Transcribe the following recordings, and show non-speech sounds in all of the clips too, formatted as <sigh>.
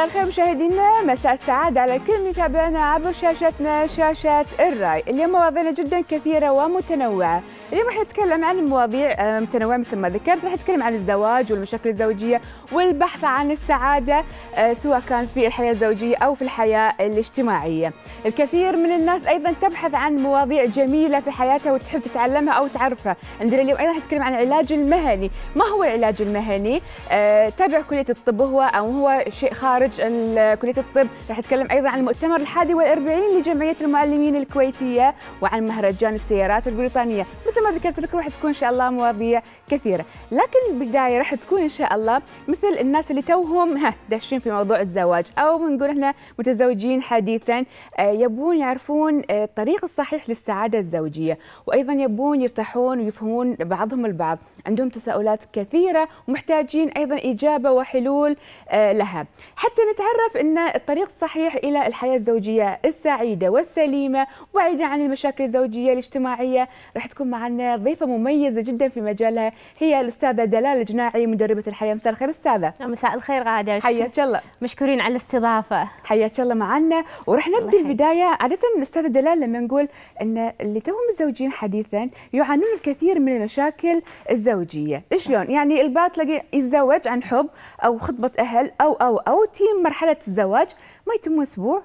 مساء الخير مشاهدينا مساء السعادة على كل متابعينا عبر شاشتنا شاشة الراي اليوم مواضيعنا جدا كثيرة ومتنوعة اليوم راح نتكلم عن مواضيع آه، متنوعة مثل ما ذكرت راح نتكلم عن الزواج والمشاكل الزوجية والبحث عن السعادة آه، سواء كان في الحياة الزوجية أو في الحياة الاجتماعية الكثير من الناس أيضا تبحث عن مواضيع جميلة في حياتها وتحب تتعلمها أو تعرفها عندنا اليوم أيضا راح نتكلم عن العلاج المهني ما هو العلاج المهني آه، تابع كلية الطب هو أو هو شيء خارج كليه الطب راح نتكلم ايضا عن المؤتمر الحادي والأربعين لجمعيه المعلمين الكويتيه وعن مهرجان السيارات البريطانيه مثل ما ذكرت لكم راح تكون ان شاء الله مواضيع كثيره لكن البدايه راح تكون ان شاء الله مثل الناس اللي توهم ها داشين في موضوع الزواج او بنقول احنا متزوجين حديثا آه، يبون يعرفون آه، الطريق الصحيح للسعاده الزوجيه وايضا يبون يرتاحون ويفهمون بعضهم البعض عندهم تساؤلات كثيره ومحتاجين ايضا اجابه وحلول آه، لها حتى نتعرف أن الطريق الصحيح إلى الحياة الزوجية السعيدة والسليمة بعيدة عن المشاكل الزوجية الاجتماعية راح تكون معنا ضيفة مميزة جدا في مجالها هي الأستاذة دلال الجناعي مدربة الحياة مساء الخير أستاذة مساء الخير غادة حياك الله مشكورين على الاستضافة حياك الله معنا وراح نبدأ البداية عادة الأستاذة دلال لما نقول أن اللي توهم متزوجين حديثا يعانون الكثير من المشاكل الزوجية شلون يعني البعض تلاقي يتزوج عن حب أو خطبة أهل أو أو أو تي من مرحله الزواج ما يتم اسبوع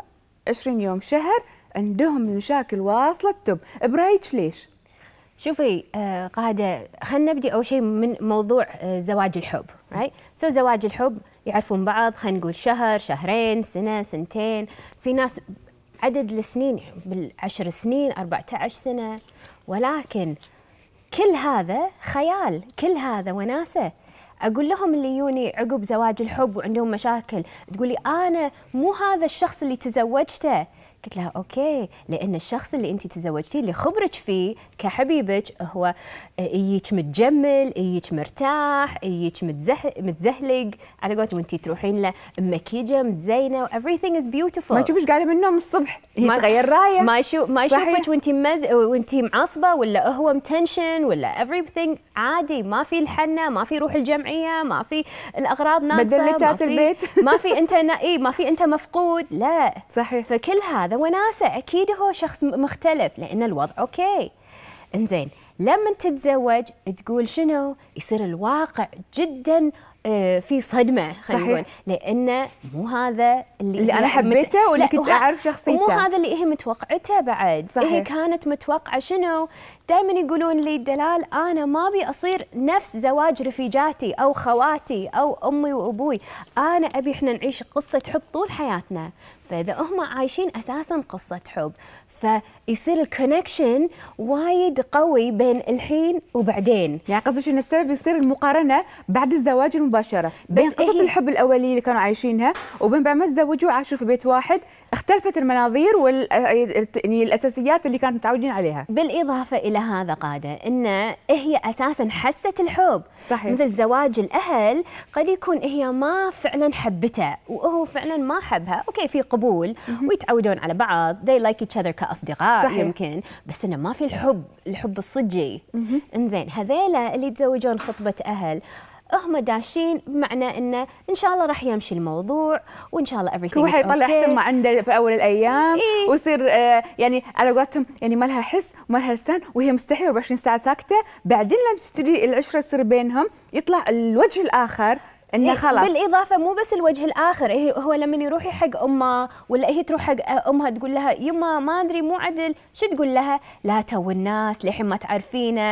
20 يوم شهر عندهم المشاكل واصله تب برايك ليش شوفي آه، قاعدة خلينا نبدي أول شيء من موضوع آه، زواج الحب راي سو زواج الحب يعرفون بعض خلينا نقول شهر شهرين سنة سنتين في ناس عدد السنين بالعشر سنين 14 سنة ولكن كل هذا خيال كل هذا وناسة اقول لهم اللي يوني عقب زواج الحب وعندهم مشاكل تقولي انا مو هذا الشخص اللي تزوجته قلت لها اوكي لان الشخص اللي انت تزوجتيه اللي خبرك فيه كحبيبك هو يجيك متجمل يجيك مرتاح يجيك متزهلق على قولت وانت تروحين له مكيجه متزينه وايفريثينج از بيوتيفول ما تشوفش قاعده من النوم الصبح يتغير رايه ما يشوف ما يشوفك وانت مز... وانت معصبه ولا هو متنشن ولا everything عادي ما في الحنه ما في روح الجمعيه ما في الاغراض ناقصه بدلتات البيت <laughs> ما في انت اي ما في انت مفقود لا صحيح فكل هذا وناسه اكيد هو شخص مختلف لان الوضع اوكي انزين لما تتزوج تقول شنو يصير الواقع جدا آه، في صدمه خلينا نقول لانه مو هذا اللي, اللي انا حبيته واللي كنت اعرف شخصيته مو هذا اللي هي متوقعته بعد صحيح. هي كانت متوقعه شنو دائما يقولون لي دلال انا ما ابي اصير نفس زواج رفيجاتي او خواتي او امي وابوي انا ابي احنا نعيش قصه حب طول حياتنا فإذا هم عايشين أساسا قصة حب ف يصير الكونكشن وايد قوي بين الحين وبعدين يعني قصدك ان السبب يصير المقارنه بعد الزواج المباشره بين قصه إيه؟ الحب الاوليه اللي كانوا عايشينها وبين بعد ما تزوجوا وعاشوا في بيت واحد اختلفت المناظير وال يعني الاساسيات اللي كانوا متعودين عليها بالاضافه الى هذا قاده ان هي اساسا حسه الحب صحيح مثل زواج الاهل قد يكون هي ما فعلا حبته وهو فعلا ما حبها اوكي في قبول ويتعودون على بعض they like each other كاصدقاء صحيح. يمكن بس انه ما في الحب الحب الصجي انزين هذيلا اللي يتزوجون خطبه اهل هم داشين بمعنى انه ان شاء الله راح يمشي الموضوع وان شاء الله everything كل واحد يطلع احسن ما عنده في اول الايام إيه؟ ويصير آه يعني على قولتهم يعني ما لها حس وما لها لسان وهي مستحيل 24 ساعه ساكته بعدين لما تبتدي العشره تصير بينهم يطلع الوجه الاخر انه إيه، خلاص بالاضافه مو بس الوجه الاخر هي هو لما يروح حق امه ولا هي تروح حق امها تقول لها يما ما ادري مو عدل شو تقول لها لا تو الناس للحين ما تعرفينه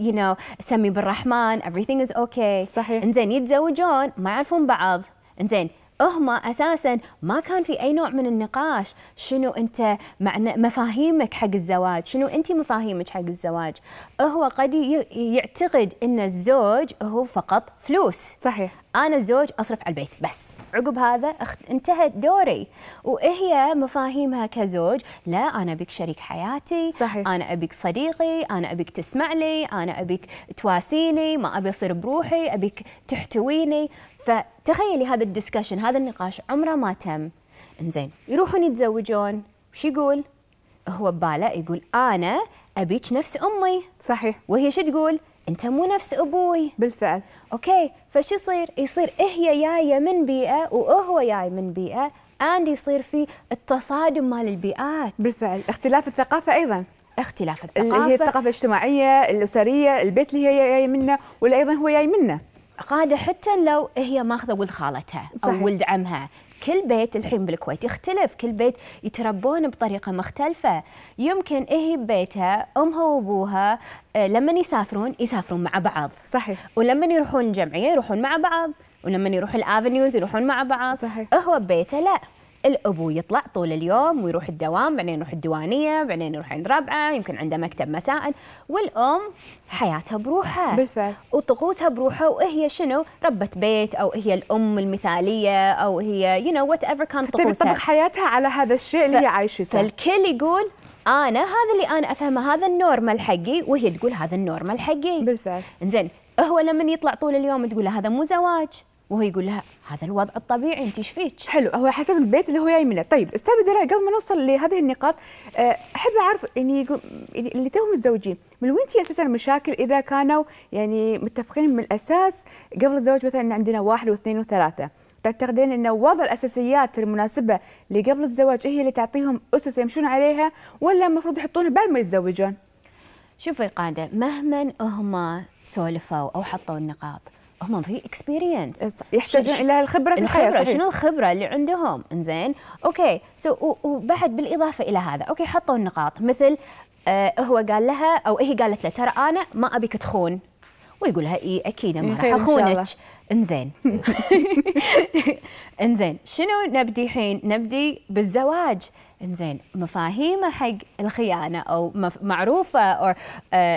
يو نو سمي بالرحمن everything is okay صحيح انزين يتزوجون ما يعرفون بعض انزين هما اساسا ما كان في اي نوع من النقاش شنو انت معنى مفاهيمك حق الزواج شنو انت مفاهيمك حق الزواج هو قد يعتقد ان الزوج هو فقط فلوس صحيح انا الزوج اصرف على البيت بس عقب هذا انتهى دوري وهي مفاهيمها كزوج لا انا ابيك شريك حياتي صحيح. انا ابيك صديقي انا ابيك تسمع لي انا ابيك تواسيني ما ابي اصير بروحي ابيك تحتويني فتخيلي هذا الدسكشن هذا النقاش عمره ما تم انزين يروحون يتزوجون وش يقول هو بباله يقول انا ابيك نفس امي صحيح وهي شو تقول انت مو نفس ابوي بالفعل اوكي فش يصير يصير هي جايه من بيئه وهو جاي من بيئه اند يصير في التصادم مال البيئات بالفعل اختلاف الثقافه ايضا اختلاف الثقافه اللي هي الثقافه الاجتماعيه الاسريه البيت اللي هي جايه منه ولا ايضا هو جاي منه قاعده حتى لو هي ماخذه ولد خالتها او صحيح. ولد عمها كل بيت الحين بالكويت يختلف كل بيت يتربون بطريقه مختلفه يمكن هي ببيتها امها وابوها آه، لما يسافرون يسافرون مع بعض صحيح ولما يروحون الجمعيه يروحون مع بعض ولما يروحون الافنيوز يروحون مع بعض صحيح هو ببيته لا الابو يطلع طول اليوم ويروح الدوام بعدين يروح الديوانيه بعدين يروح عند ربعه يمكن عنده مكتب مساء والام حياتها بروحها بالفعل وطقوسها بروحها وهي شنو ربة بيت او هي الام المثاليه او هي يو نو وات ايفر كان طقوسها تطبق حياتها على هذا الشيء اللي هي عايشته فالكل يقول انا هذا اللي انا افهمه هذا النورمال حقي وهي تقول هذا النورمال حقي بالفعل زين هو لما يطلع طول اليوم تقول هذا مو زواج وهو يقول لها هذا الوضع الطبيعي انت ايش فيك؟ حلو هو حسب البيت اللي هو جاي منه، طيب استاذ دراي قبل ما نوصل لهذه النقاط آه، احب اعرف يعني, يعني اللي توهم متزوجين من وين تجي اساسا المشاكل اذا كانوا يعني متفقين من الاساس قبل الزواج مثلا عندنا واحد واثنين وثلاثه، تعتقدين ان وضع الاساسيات المناسبه اللي قبل الزواج هي اللي تعطيهم اسس يمشون عليها ولا المفروض يحطونها بعد ما يتزوجون؟ شوفي قاده مهما هما سولفوا او حطوا النقاط هم في اكسبيرينس يحتاجون الى الخبره في الحياه الخبرة شنو الخبره اللي عندهم انزين اوكي سو so, وبعد بالاضافه الى هذا اوكي حطوا النقاط مثل آه هو قال لها او هي إيه قالت له ترى انا ما ابيك تخون ويقول لها اي اكيد ما راح اخونك انزين <laughs> انزين شنو نبدي الحين نبدي بالزواج انزين مفاهيمه حق الخيانه او معروفه او آه،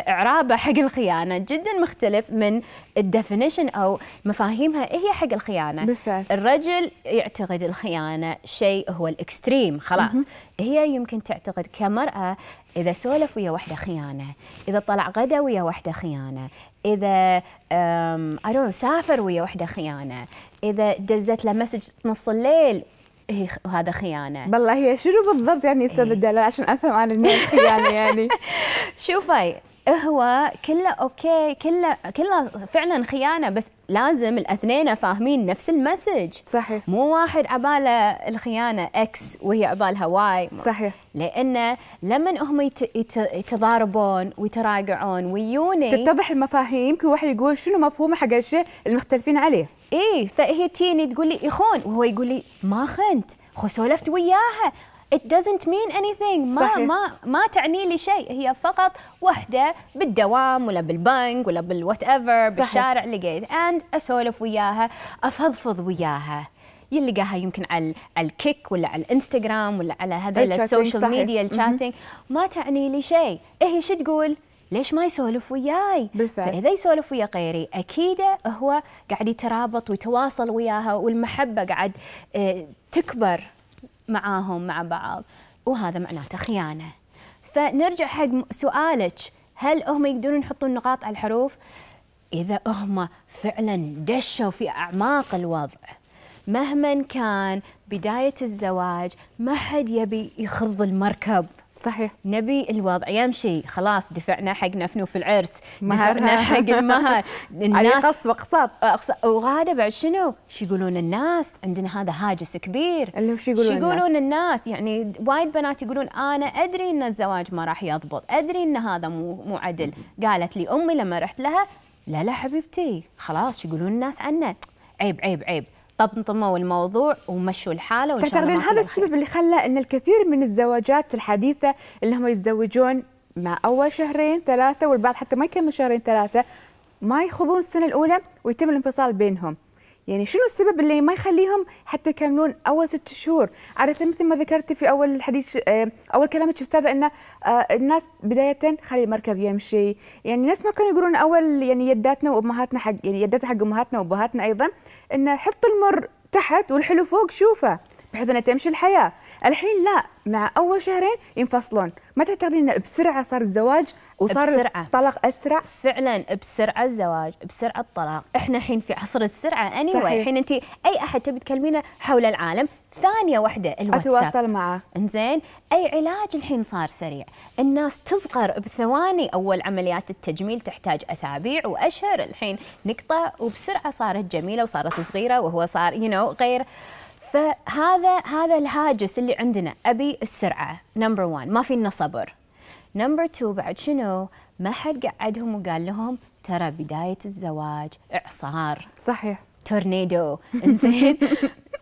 اعرابه حق الخيانه جدا مختلف من الديفينيشن او مفاهيمها هي حق الخيانه بالفعل الرجل يعتقد الخيانه شيء هو الاكستريم خلاص م -م. هي يمكن تعتقد كمراه اذا سولف ويا وحده خيانه اذا طلع غدا ويا وحده خيانه اذا سافر ويا وحده خيانه اذا دزت له مسج نص الليل هي إيه، وهذا خيانه بالله هي شنو بالضبط يعني إيه. استاذ الدلال عشان افهم انا الخيانه يعني, يعني. <laughs> شوفي هو كله اوكي كله كله فعلا خيانه بس لازم الاثنين فاهمين نفس المسج صحيح مو واحد عباله الخيانه اكس وهي عبالها واي صحيح لان لما هم يتضاربون ويتراجعون ويوني تتضح المفاهيم كل واحد يقول شنو مفهومه حق الشيء المختلفين عليه ايه فهي تيني تقول لي يخون وهو يقول لي ما خنت سولفت وياها it doesn't mean anything ما صحيح. ما ما تعني لي شيء هي فقط وحده بالدوام ولا بالبنك ولا بالوات ايفر بالشارع لقيت اند اسولف وياها افضفض وياها يلقاها يمكن على الكيك ولا على الانستغرام ولا على هذا السوشيال ميديا الشاتنج ما تعني لي شيء هي إيه شو تقول ليش ما يسولف وياي؟ بالفعل فاذا يسولف ويا غيري اكيد هو قاعد يترابط ويتواصل وياها والمحبه قاعد آه، تكبر معاهم مع بعض وهذا معناته خيانة فنرجع حق سؤالك هل هم يقدرون يحطون نقاط على الحروف إذا هم فعلا دشوا في أعماق الوضع مهما كان بداية الزواج ما حد يبي يخض المركب صحيح نبي الوضع يمشي خلاص دفعنا حقنا فنوف العرس دفعنا حق المهر <laughs> الناس قصد واقساط وهذا بعد شنو؟ شو يقولون الناس؟ عندنا هذا هاجس كبير اللي وش يقولون يقولون الناس؟, الناس؟ يعني وايد بنات يقولون انا ادري ان الزواج ما راح يضبط، ادري ان هذا مو مو عدل، قالت لي امي لما رحت لها لا لا حبيبتي خلاص شو يقولون الناس عنه؟ عيب عيب عيب طمطموا الموضوع ومشوا الحاله وان تعتقدين هذا السبب اللي خلى ان الكثير من الزواجات الحديثه اللي هم يتزوجون مع اول شهرين ثلاثه والبعض حتى ما يكمل شهرين ثلاثه ما يخوضون السنه الاولى ويتم الانفصال بينهم يعني شنو السبب اللي ما يخليهم حتى يكملون اول ست شهور عرفت مثل ما ذكرتي في اول الحديث آه، اول كلامك استاذه انه آه، الناس بدايه خلي المركب يمشي يعني الناس ما كانوا يقولون اول يعني يداتنا وامهاتنا حق يعني يداتنا حق امهاتنا وابهاتنا ايضا انه حط المر تحت والحلو فوق شوفه بحيث انه تمشي الحياه الحين لا مع اول شهرين ينفصلون تعتقدين انه بسرعه صار الزواج وصار بسرعة. الطلاق اسرع فعلا بسرعه الزواج بسرعه الطلاق احنا الحين في عصر السرعه اني anyway. الحين انت اي احد تبي تكلمينه حول العالم ثانيه واحده الواتساب اتواصل معه انزين اي علاج الحين صار سريع الناس تصغر بثواني اول عمليات التجميل تحتاج اسابيع واشهر الحين نقطه وبسرعه صارت جميله وصارت صغيره وهو صار يو you know غير فهذا هذا الهاجس اللي عندنا ابي السرعه نمبر 1 ما فينا صبر نمبر 2 بعد شنو ما حد قعدهم وقال لهم ترى بدايه الزواج اعصار صحيح تورنيدو انزين <laughs>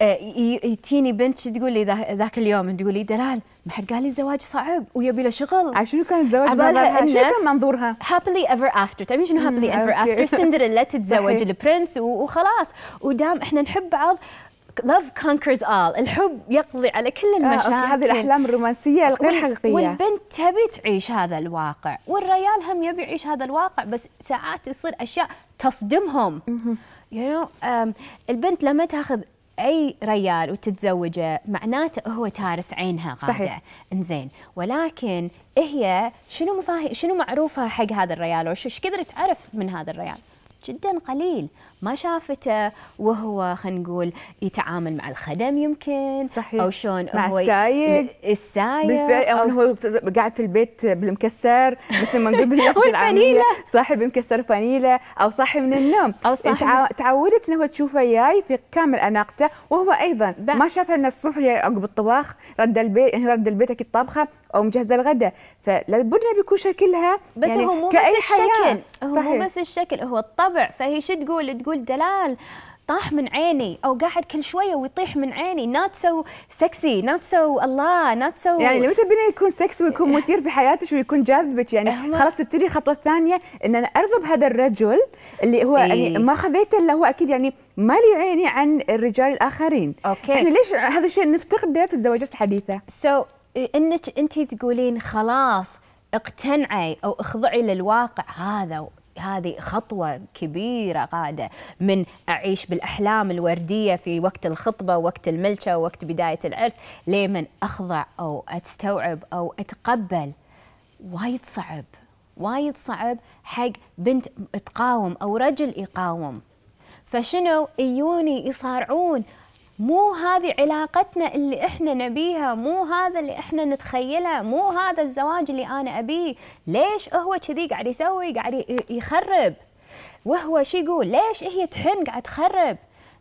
آه، تجيني بنت شو تقول لي ذاك اليوم تقول لي دلال ما حد قال لي الزواج صعب ويبي له شغل شنو كان الزواج على شنو كان منظورها هابلي ايفر افتر تعرفين شنو هابلي ايفر افتر سندريلا <laughs> تتزوج البرنس وخلاص ودام احنا نحب بعض لاف كونكرز all الحب يقضي على كل آه، المشاكل آه، هذه الاحلام الرومانسيه الغير حقيقيه والبنت تبي تعيش هذا الواقع والريال هم يبي يعيش هذا الواقع بس ساعات يصير اشياء تصدمهم يو you know, البنت لما تاخذ اي ريال وتتزوجه معناته هو تارس عينها قاعده صحيح انزين ولكن هي شنو مفاهيم شنو معروفه حق هذا الريال وش كدر تعرف من هذا الريال جدا قليل ما شافته وهو خلينا نقول يتعامل مع الخدم يمكن صحيح او شلون مع هو السايق السايق او هو قاعد في البيت بالمكسر مثل ما نقول باللغه صاحب مكسر بمكسر فانيله او صاحي من النوم او صاحي تعودت انه تشوفه جاي في كامل اناقته وهو ايضا ما شافه انه الصبح عقب الطباخ رد البيت رد البيت اكيد طابخه او مجهزه الغداء فالبنيه بيكون شكلها بس يعني هو مو بس الشكل هو صحيح. مو بس الشكل هو الطبع فهي شو تقول تقول دلال طاح من عيني او قاعد كل شويه ويطيح من عيني نوت سو سكسي نوت سو الله نوت سو يعني لما تبين يكون سكسي ويكون مثير في حياتك ويكون جاذبك يعني خلاص تبتدي الخطوه الثانيه ان انا ارضى بهذا الرجل اللي هو إيه؟ يعني ما خذيته الا هو اكيد يعني مالي عيني عن الرجال الاخرين اوكي احنا ليش هذا الشيء نفتقده في الزواجات الحديثه؟ سو so, انك انت تقولين خلاص اقتنعي او اخضعي للواقع هذا هذه خطوة كبيرة قادة من أعيش بالأحلام الوردية في وقت الخطبة وقت الملشة وقت بداية العرس لمن أخضع أو أستوعب أو أتقبل وايد صعب وايد صعب حق بنت تقاوم أو رجل يقاوم فشنو إيوني يصارعون مو هذه علاقتنا اللي احنا نبيها مو هذا اللي احنا نتخيله مو هذا الزواج اللي انا ابيه ليش هو كذي قاعد يسوي قاعد يخرب وهو شي يقول ليش هي تحن قاعد تخرب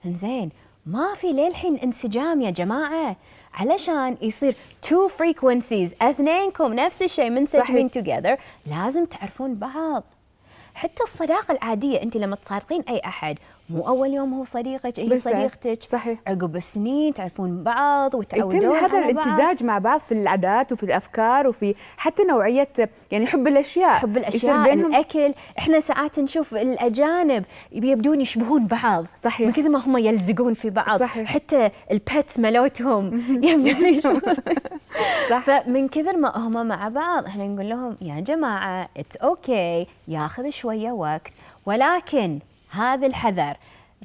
انزين ما في للحين انسجام يا جماعه علشان يصير تو فريكونسيز اثنينكم نفس الشيء منسجمين توجذر لازم تعرفون بعض حتى الصداقه العاديه انت لما تصادقين اي احد مو اول يوم هو صديقك هي صديقتك صحيح عقب سنين تعرفون بعض وتعودون يتم هذا الامتزاج مع بعض في العادات وفي الافكار وفي حتى نوعيه يعني حب الاشياء حب الاشياء الاكل احنا ساعات نشوف الاجانب يبدون يشبهون بعض صحيح من كثر ما هم يلزقون في بعض صحيح. حتى البت ملوتهم <laughs> يبدون يشبهون <laughs> فمن كثر ما هم مع بعض احنا نقول لهم يا جماعه اتس اوكي okay. ياخذ شويه وقت ولكن هذا الحذر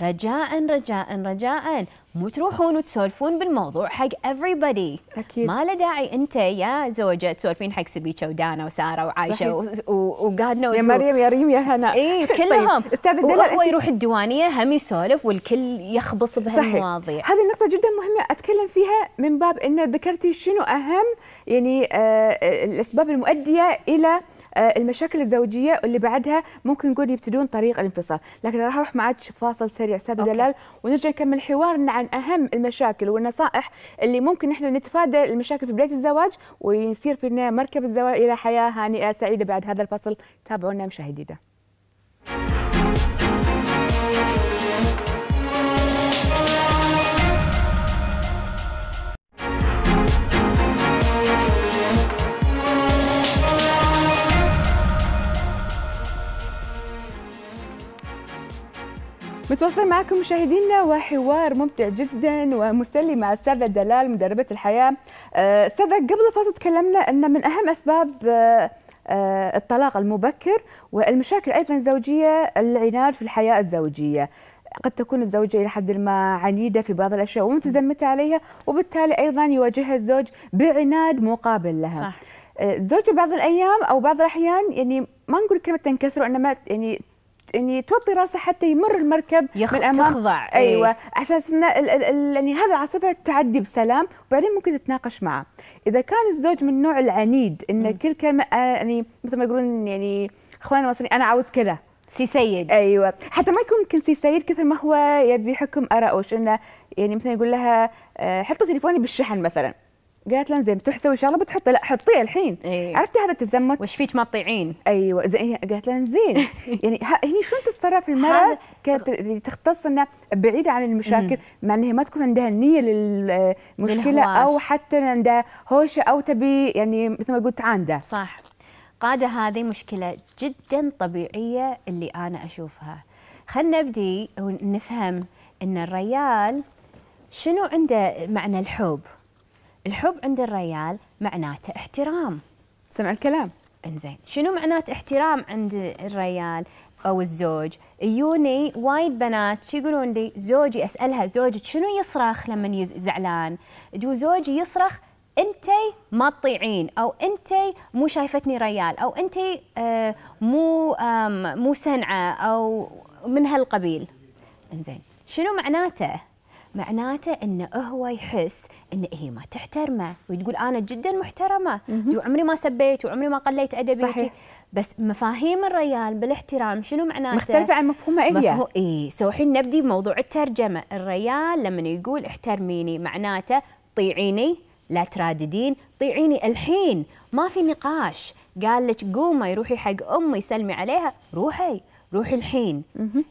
رجاء رجاء رجاء مو تروحون وتسولفون بالموضوع حق everybody اكيد ما له داعي انت يا زوجة تسولفين حق سبيكه ودانا وسارة وعايشة وقاد نوز يا مريم يا ريم يا هنا اي <laughs> طيب، كلهم طيب. استاذ وهو يروح الديوانية هم يسولف والكل يخبص بهالمواضيع هذه النقطة جدا مهمة اتكلم فيها من باب ان ذكرتي شنو اهم يعني آه, آه، الاسباب المؤدية الى آه، المشاكل الزوجيه اللي بعدها ممكن نقول يبتدون طريق الانفصال، لكن راح اروح معك فاصل سريع استاذ دلال ونرجع نكمل حوارنا عن اهم المشاكل والنصائح اللي ممكن احنا نتفادى المشاكل في بدايه الزواج ويصير فينا مركب الزواج الى حياه هانئه سعيده بعد هذا الفصل، تابعونا مشاهدينا. متواصل معكم مشاهدينا وحوار ممتع جدا ومسلي مع استاذه دلال مدربه الحياه آه، استاذه قبل فاصل تكلمنا ان من اهم اسباب آه، آه، الطلاق المبكر والمشاكل ايضا الزوجيه العناد في الحياه الزوجيه قد تكون الزوجة إلى حد ما عنيدة في بعض الأشياء ومتزمتة عليها وبالتالي أيضا يواجهها الزوج بعناد مقابل لها صح. الزوجة بعض الأيام أو بعض الأحيان يعني ما نقول كلمة تنكسر وإنما يعني يعني توطي راسه حتى يمر المركب يخ... من امام تخضع إيه. ايوه ايه. عشان يعني هذا العاصفة تعدي بسلام وبعدين ممكن تتناقش معه اذا كان الزوج من النوع العنيد ان كل كلمه آه، يعني مثل ما يقولون يعني اخواننا المصريين انا عاوز كذا سي سيد ايوه حتى ما يكون يمكن سي سيد كثر ما هو يبي حكم اراؤش انه يعني مثلا يقول لها آه، حطي تليفوني بالشحن مثلا قالت لها زين بتروح تسوي الله بتحطي لا حطيه الحين إيه. عرفتي هذا التزمت وش فيك ما تطيعين ايوه زين قالت لها زين <laughs> يعني هني شلون تتصرف المراه كانت تختص انها بعيده عن المشاكل مع انها ما تكون عندها النيه للمشكله او حتى عندها هوشه او تبي يعني مثل ما قلت عنده صح قاده هذه مشكله جدا طبيعيه اللي انا اشوفها خلينا نبدي ونفهم ان الريال شنو عنده معنى الحب الحب عند الريال معناته احترام سمع الكلام انزين شنو معنات احترام عند الريال او الزوج يوني وايد بنات شو يقولون لي زوجي اسالها زوجك شنو يصرخ لما زعلان جو زوجي يصرخ انتي ما تطيعين او انتي مو شايفتني ريال او انتي آه، مو مو سنعه او من هالقبيل انزين شنو معناته معناته انه هو يحس ان هي إيه ما تحترمه وتقول انا جدا محترمه وعمري ما سبيت وعمري ما قليت ادبي صحيح. بس مفاهيم الريال بالاحترام شنو معناته؟ مختلفة عن مفهومها هي مفهوم اي سو الحين نبدي بموضوع الترجمة، الريال لما يقول احترميني معناته طيعيني لا تراددين، طيعيني الحين ما في نقاش، قال لك قومي روحي حق امي سلمي عليها، روحي روحي الحين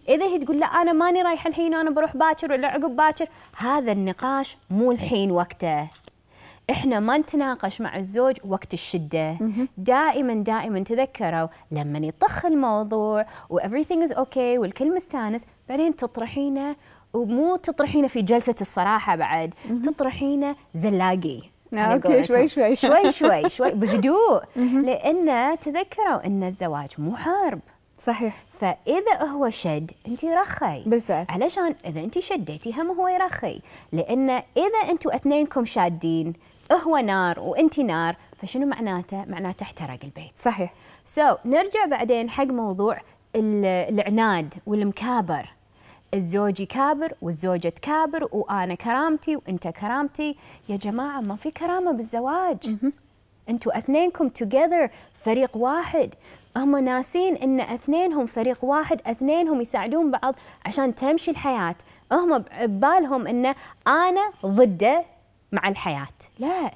اذا هي تقول لا انا ماني رايحه الحين انا بروح باكر ولا عقب باكر هذا النقاش مو الحين وقته احنا ما نتناقش مع الزوج وقت الشده دائما دائما تذكروا لما يطخ الموضوع وافريثينج از اوكي والكل مستانس بعدين تطرحينه ومو تطرحينه في جلسه الصراحه بعد تطرحينه زلاقي آه، اوكي شوي شوي شوي شوي شوي <laughs> بهدوء لانه تذكروا ان الزواج مو حرب صحيح فاذا هو شد انت رخي بالفعل علشان اذا انت شديتي هم هو يرخي لان اذا انتم اثنينكم شادين هو نار وانت نار فشنو معناته معناته احترق البيت صحيح سو so, نرجع بعدين حق موضوع العناد والمكابر الزوج يكابر والزوجة تكابر وأنا كرامتي وأنت كرامتي يا جماعة ما في كرامة بالزواج أنتوا أثنينكم توجذر فريق واحد هم ناسين ان اثنين هم فريق واحد اثنين هم يساعدون بعض عشان تمشي الحياه هم ببالهم ان انا ضده مع الحياه لا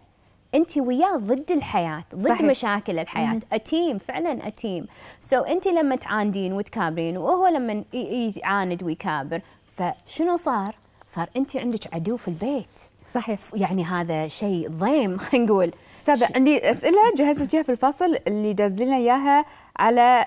انت وياه ضد الحياه ضد صحيح. مشاكل الحياه اتيم فعلا اتيم سو so انت لما تعاندين وتكابرين وهو لما يعاند ويكابر فشنو صار صار انت عندك عدو في البيت صحيح يعني هذا شيء ضيم <laughs> خلينا نقول استاذه عندي اسئله جهزت جهه في الفصل اللي دزلنا لنا اياها على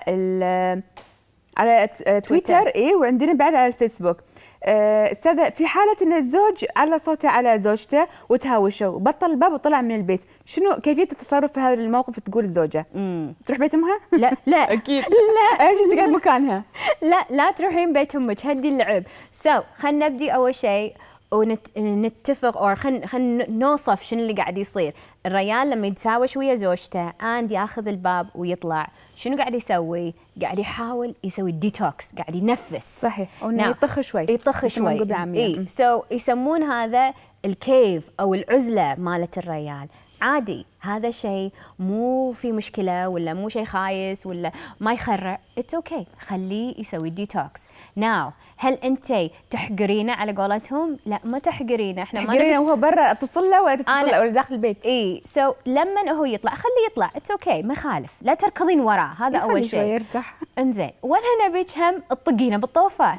على تويتر آه، ايه وعندنا بعد على الفيسبوك آه، استاذه في حاله ان الزوج على صوته على زوجته وتهاوشوا وبطل الباب وطلع من البيت شنو كيفيه التصرف في هذا الموقف تقول الزوجه مم. تروح بيت امها لا لا <laughs> اكيد لا <laughs> ايش تقعد مكانها لا لا تروحين بيت امك هدي اللعب سو so, خلينا نبدي اول شيء ونتفق او خلينا نوصف شنو اللي قاعد يصير، الريال لما يتساوش ويا زوجته اند ياخذ الباب ويطلع، شنو قاعد يسوي؟ قاعد يحاول يسوي ديتوكس، قاعد ينفس صحيح او انه يطخ شوي يطخ شوي اي سو so, يسمون هذا الكيف او العزله مالت الريال، عادي هذا الشيء مو في مشكله ولا مو شيء خايس ولا ما يخرع، اتس اوكي okay. خليه يسوي ديتوكس. ناو هل انت تحقرينه على قولتهم لا ما تحقرينه احنا ما تحقرينه وهو برا اتصل له ولا تتصل له ولا داخل البيت اي سو so, لما هو يطلع خليه يطلع اتس اوكي okay. ما يخالف لا تركضين وراه هذا اول شيء يرتاح انزين ولا نبيك هم تطقينه بالطوفه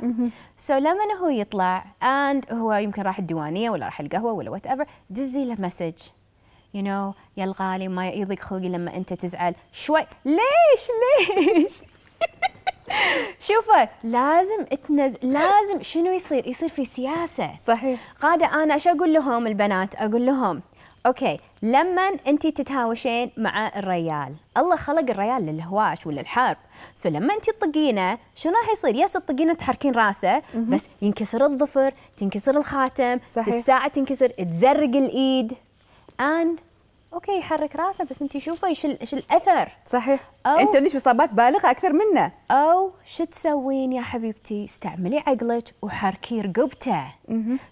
سو so, لما هو يطلع اند هو يمكن راح الديوانيه ولا راح القهوه ولا وات ايفر دزي له مسج يو نو يا الغالي ما يضيق خلقي لما انت تزعل شوي ليش ليش <laughs> <laughs> شوفه لازم تنزل لازم شنو يصير؟ يصير في سياسه صحيح قاعده انا ايش اقول لهم البنات؟ اقول لهم اوكي لما انت تتهاوشين مع الريال الله خلق الريال للهواش وللحرب سو لما انت تطقينه شنو راح يصير يس تطقينه تحركين راسه بس ينكسر الظفر تنكسر الخاتم صحيح. الساعه تنكسر تزرق الايد and اوكي يحرك راسه بس انت شوفه ايش ايش الاثر صحيح أو انت ليش اصابات بالغه اكثر منه او شو تسوين يا حبيبتي استعملي عقلك وحركي رقبته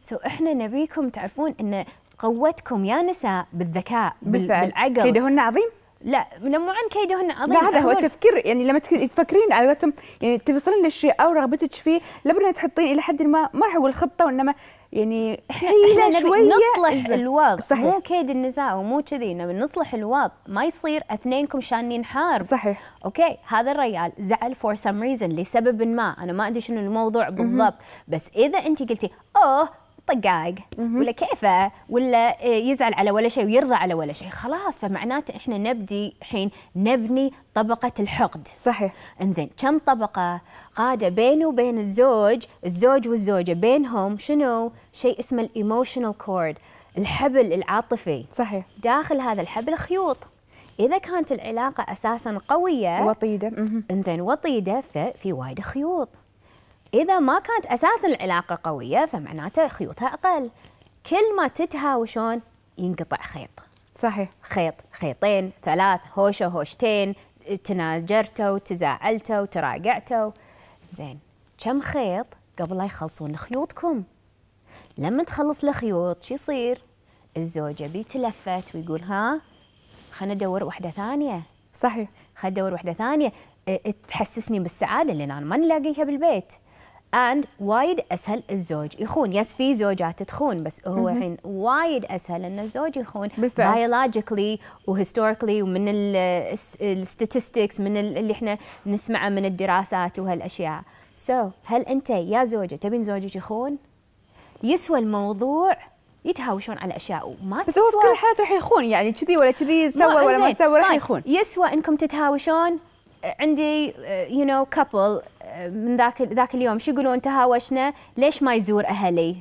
سو احنا نبيكم تعرفون ان قوتكم يا نساء بالذكاء بالفعل. بالعقل كيدهن عظيم لا لما عن كيدهن عظيم لا هذا هو التفكير يعني لما تفكرين على يعني توصلين للشيء او رغبتك فيه لابد تحطين الى حد ما ما راح اقول خطه وانما يعني احنا إيه، احنا نصلح الواب صحيح. مو كيد النزاع ومو كذي نبي نصلح الواب ما يصير اثنينكم شانين حارب صحيح اوكي هذا الريال زعل فور سم ريزن لسبب ما انا ما ادري شنو الموضوع بالضبط بس اذا انت قلتي اوه طقاق ولا كيفه ولا آه، يزعل على ولا شيء ويرضى على ولا شيء خلاص فمعناته احنا نبدي الحين نبني طبقه الحقد صحيح انزين كم طبقه قاده بينه وبين الزوج الزوج والزوجه بينهم شنو شيء اسمه الايموشنال كورد الحبل العاطفي صحيح داخل هذا الحبل خيوط اذا كانت العلاقه اساسا قويه وطيده انزين وطيده ففي وايد خيوط إذا ما كانت أساسا العلاقة قوية فمعناته خيوطها أقل كل ما تتهاوشون ينقطع خيط صحيح خيط خيطين ثلاث هوشة هوشتين تناجرتوا تزاعلتوا تراجعتوا زين كم خيط قبل لا يخلصون خيوطكم لما تخلص الخيوط شو يصير الزوجة بيتلفت ويقول ها خلنا ندور واحدة ثانية صحيح خلنا ندور واحدة ثانية تحسسني بالسعادة لأن أنا ما نلاقيها بالبيت اند وايد اسهل الزوج يخون يس في زوجات تخون بس هو الحين وايد اسهل ان الزوج يخون بايولوجيكلي وهيستوريكلي ومن الستاتستكس من اللي احنا نسمعه من الدراسات وهالاشياء سو so, هل انت يا زوجه تبين زوجك يخون يسوى الموضوع يتهاوشون على اشياء وما تسوى بس هو في كل حياته راح يخون يعني كذي ولا كذي سوى ولا ما سوى راح يخون يسوى انكم تتهاوشون عندي يو نو كابل من ذاك ذاك اليوم شو يقولون تهاوشنا ليش ما يزور اهلي؟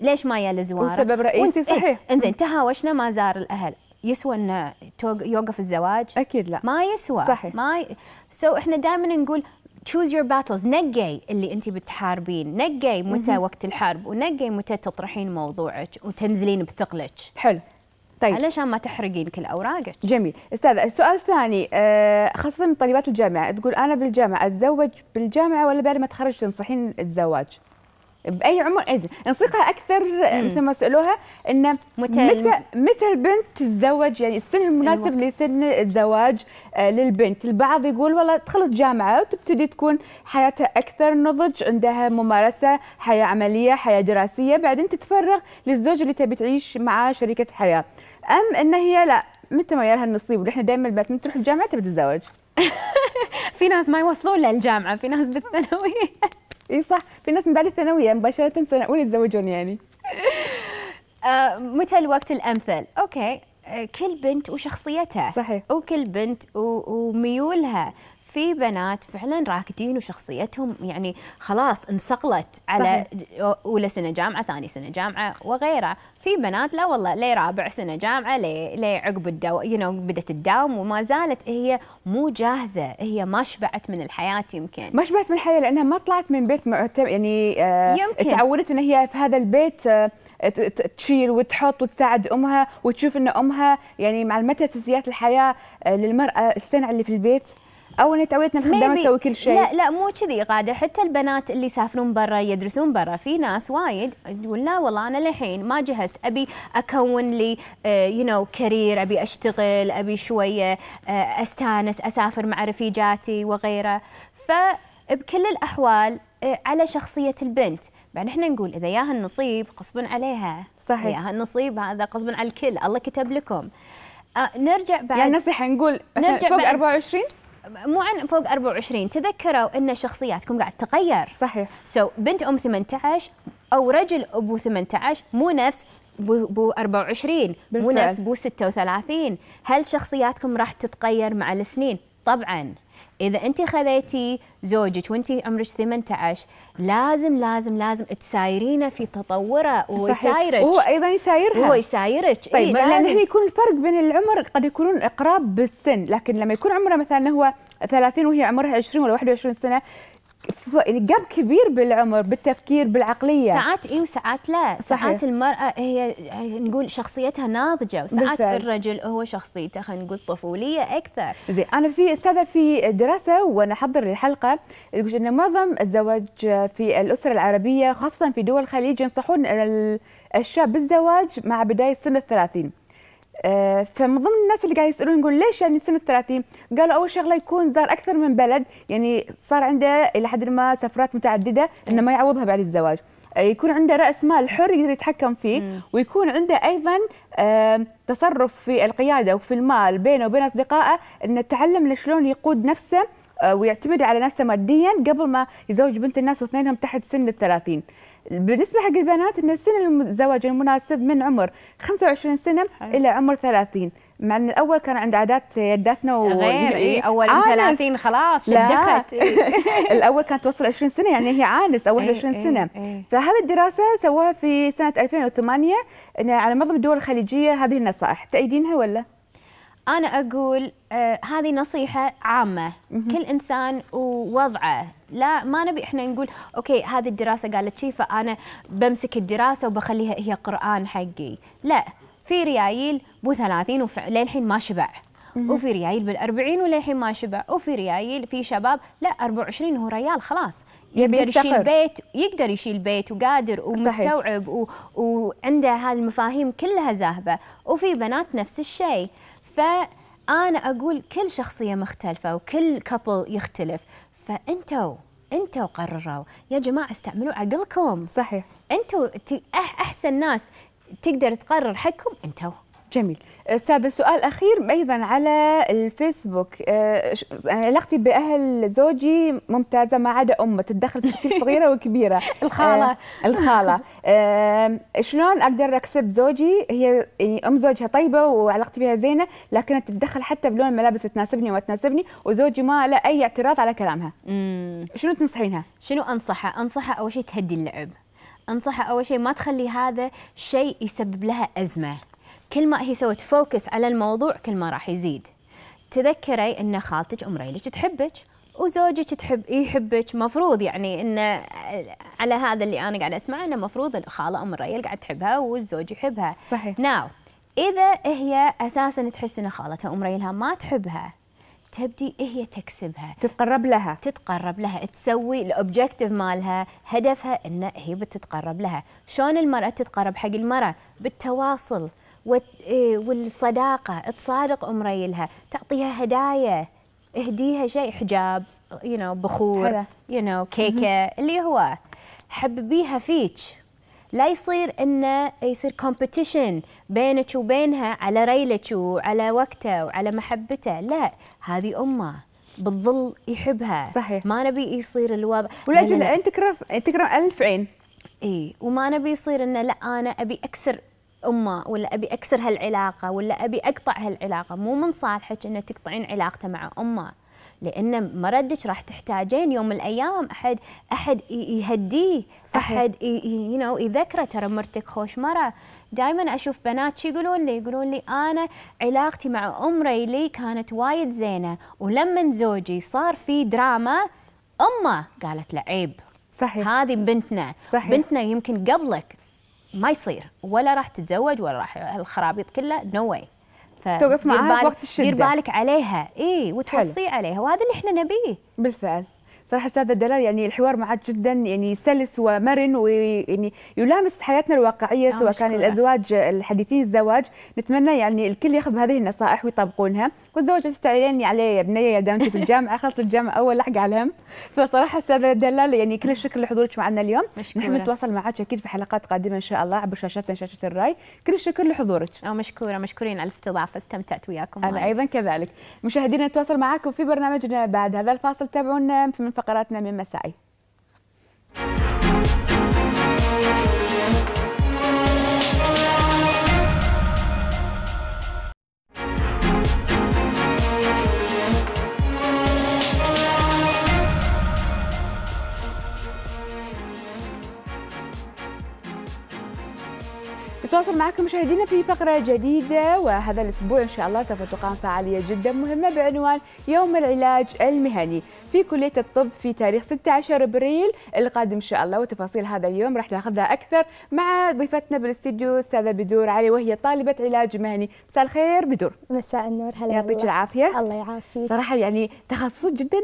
ليش ما يال زواره؟ السبب رئيسي إيه، صحيح إيه؟ انزين تهاوشنا ما زار الاهل يسوى انه يوقف الزواج؟ اكيد لا ما يسوى صحيح ما ي... سو احنا دائما نقول تشوز يور باتلز نقي اللي انت بتحاربين نقي متى وقت الحرب ونقي متى تطرحين موضوعك وتنزلين بثقلك حلو طيب علشان ما تحرقي يمكن اوراقك جميل استاذه السؤال الثاني آه، خاصه من طالبات الجامعه تقول انا بالجامعه اتزوج بالجامعه ولا بعد ما تخرج تنصحين الزواج باي عمر اجل إيه، نصيحه اكثر مثل ما سالوها انه متى متى البنت تتزوج يعني السن المناسب الوقت. أيوة. لسن الزواج آه، للبنت البعض يقول والله تخلص جامعه وتبتدي تكون حياتها اكثر نضج عندها ممارسه حياه عمليه حياه دراسيه بعدين تتفرغ للزوج اللي تبي تعيش معاه شريكه حياه ام ان هي لا متى ما يالها النصيب ونحن دائما البنات من تروح الجامعه تبي تتزوج <laughs> في ناس ما يوصلون للجامعه في ناس بالثانويه <laughs> اي صح في ناس من بعد الثانويه مباشره سنه اولى يتزوجون يعني <laughs> آه، متى الوقت الامثل اوكي آه، كل بنت وشخصيتها صحيح وكل بنت وميولها في بنات فعلا راكدين وشخصيتهم يعني خلاص انصقلت على صحيح. اولى سنه جامعه ثاني سنه جامعه وغيره في بنات لا والله لي رابع سنه جامعه لي لي عقب الدو يو نو بدت تداوم وما زالت هي مو جاهزه هي ما شبعت من الحياه يمكن ما شبعت من الحياه لانها ما طلعت من بيت مؤتم يعني آه يمكن. تعودت ان هي في هذا البيت آه تشيل وتحط وتساعد امها وتشوف ان امها يعني مع متى اساسيات الحياه آه، للمراه السنع اللي في البيت او ان تعودنا الخدامه تسوي كل شيء لا لا مو كذي قاعده حتى البنات اللي يسافرون برا يدرسون برا في ناس وايد تقول لا والله انا للحين ما جهزت ابي اكون لي يو نو كارير ابي اشتغل ابي شويه آه، استانس اسافر مع رفيجاتي وغيره فبكل الاحوال آه، على شخصيه البنت بعدين احنا نقول اذا ياها النصيب غصبا عليها صحيح ياها النصيب هذا غصبا على الكل الله كتب لكم آه نرجع يعني بعد يعني نصيحه نقول نرجع فوق 24 مو عن فوق 24 تذكروا ان شخصياتكم قاعد تتغير صحيح سو so, بنت ام 18 او رجل ابو 18 مو نفس بو 24 بالفعل. مو نفس بو 36 هل شخصياتكم راح تتغير مع السنين طبعا اذا انت خذيتي زوجك وانت عمرك 18 لازم لازم لازم تسايرينه في تطوره ويسايرك هو ايضا يسايرها هو يسايرك طيب إيه لان هنا يكون الفرق بين العمر قد يكونون اقراب بالسن لكن لما يكون عمره مثلا هو 30 وهي عمرها 20 ولا 21 سنه جاب كبير بالعمر بالتفكير بالعقليه ساعات اي وساعات لا صحيح. ساعات المراه هي يعني نقول شخصيتها ناضجه وساعات بالفعل. الرجل هو شخصيته خلينا نقول طفوليه اكثر زين انا في استاذه في دراسه وانا احضر للحلقه تقول ان معظم الزواج في الاسره العربيه خاصه في دول الخليج ينصحون الشاب بالزواج مع بدايه سن الثلاثين آه، فمن ضمن الناس اللي قاعد يسالون يقول ليش يعني سن ال 30 قالوا اول شغله يكون زار اكثر من بلد يعني صار عنده الى حد ما سفرات متعدده انه ما يعوضها بعد الزواج آه، يكون عنده راس مال حر يقدر يتحكم فيه مم. ويكون عنده ايضا آه، تصرف في القياده وفي المال بينه وبين اصدقائه انه تعلم شلون يقود نفسه ويعتمد على نفسه ماديا قبل ما يزوج بنت الناس واثنينهم تحت سن ال 30. بالنسبه حق البنات ان سن الزواج المناسب من عمر 25 سنه حلو. الى عمر 30 مع ان الاول كان عند عادات يداتنا و... غير إيه،, إيه اول من 30 خلاص شدخت إيه. <laughs> الاول كانت توصل 20 سنه يعني هي عانس اول 20 إيه سنه إيه،, إيه. فهذه الدراسه سووها في سنه 2008 على معظم الدول الخليجيه هذه النصائح تأيدينها ولا؟ انا اقول آه هذه نصيحه عامه كل انسان ووضعه لا ما نبي احنا نقول اوكي هذه الدراسه قالت شي فانا بمسك الدراسه وبخليها هي قران حقي لا في ريايل بو 30 وللحين ما شبع وفي ريايل بال40 وللحين ما شبع وفي ريايل في شباب لا 24 هو ريال خلاص يقدر يشيل بيت يقدر يشيل بيت وقادر ومستوعب و... وعنده هالمفاهيم كلها زاهبه وفي بنات نفس الشيء فأنا أقول كل شخصية مختلفة وكل كابل يختلف فأنتوا انتوا قرروا يا جماعه استعملوا عقلكم صحيح انتوا احسن ناس تقدر تقرر حقكم انتوا جميل استاذ السؤال الاخير ايضا على الفيسبوك آه، يعني علاقتي باهل زوجي ممتازه ما عدا امه تتدخل بشكل صغيره وكبيره <laughs> الخاله آه، الخاله آه، شلون اقدر اكسب زوجي هي يعني ام زوجها طيبه وعلاقتي فيها زينه لكنها تتدخل حتى بلون الملابس تناسبني وما تناسبني وزوجي ما له اي اعتراض على كلامها شنو تنصحينها شنو انصحها انصحها اول شيء تهدي اللعب انصحها اول شيء ما تخلي هذا شيء يسبب لها ازمه كل ما هي سوت فوكس على الموضوع كل ما راح يزيد تذكري ان خالتك ام ريلك تحبك وزوجك تحب يحبك مفروض يعني انه على هذا اللي انا قاعد اسمعه انه مفروض الخاله ام الريل قاعد تحبها والزوج يحبها صحيح ناو اذا هي اساسا تحس ان خالتها ام ريلها ما تحبها تبدي هي تكسبها تتقرب لها تتقرب لها تسوي الاوبجكتيف مالها هدفها ان هي بتتقرب لها شلون المراه تتقرب حق المراه بالتواصل إيه، والصداقه تصادق ام ريلها تعطيها هدايا اهديها شيء حجاب يو you know, بخور يو you know, كيكه اللي هو حببيها فيك لا يصير انه يصير كومبيتيشن بينك وبينها على ريلك وعلى وقته وعلى محبته لا هذه امه بتظل يحبها صحيح ما نبي يصير الوضع ولاجل انت تكرم تكرم الف عين اي وما نبي يصير انه لا انا ابي اكسر امه ولا ابي اكسر هالعلاقه ولا ابي اقطع هالعلاقه مو من صالحك ان تقطعين علاقته مع امه لان مردك راح تحتاجين يوم من الايام احد احد يهديه صحيح. احد يو نو يذكره ترى مرتك خوش مره دائما اشوف بنات شو يقولون لي يقولون لي انا علاقتي مع ام ريلي كانت وايد زينه ولما زوجي صار في دراما امه قالت له عيب صحيح هذه بنتنا صحيح. بنتنا يمكن قبلك ما يصير ولا راح تتزوج ولا راح الخرابيط كلها نو no way توقف معاها وقت الشده دير بالك عليها اي وتوصي عليها وهذا اللي احنا نبيه بالفعل صراحه استاذ دلال يعني الحوار معك جدا يعني سلس ومرن ويعني يلامس حياتنا الواقعيه آه، سواء كان الازواج الحديثين الزواج نتمنى يعني الكل ياخذ هذه النصائح ويطبقونها والزوجة تستعيلين عليه يا بنيه يا دامتي في الجامعه <laughs> خلص الجامعه اول لحق على فصراحه استاذ دلال يعني كل الشكر لحضورك معنا اليوم مشكورة. نحن نتواصل معك اكيد في حلقات قادمه ان شاء الله عبر شاشتنا شاشه الراي كل الشكر لحضورك اه مشكوره مشكورين على الاستضافه استمتعت وياكم انا ايضا كذلك مشاهدينا نتواصل معاكم في برنامجنا بعد هذا الفاصل تابعونا من فقراتنا من مسائي نتواصل معكم مشاهدينا في فقرة جديدة وهذا الأسبوع إن شاء الله سوف تقام فعالية جدا مهمة بعنوان يوم العلاج المهني في كلية الطب في تاريخ 16 ابريل القادم ان شاء الله وتفاصيل هذا اليوم راح ناخذها اكثر مع ضيفتنا بالاستديو استاذة بدور علي وهي طالبة علاج مهني مساء الخير بدور مساء النور هلا يعطيك العافية الله يعافيك صراحة يعني تخصص جدا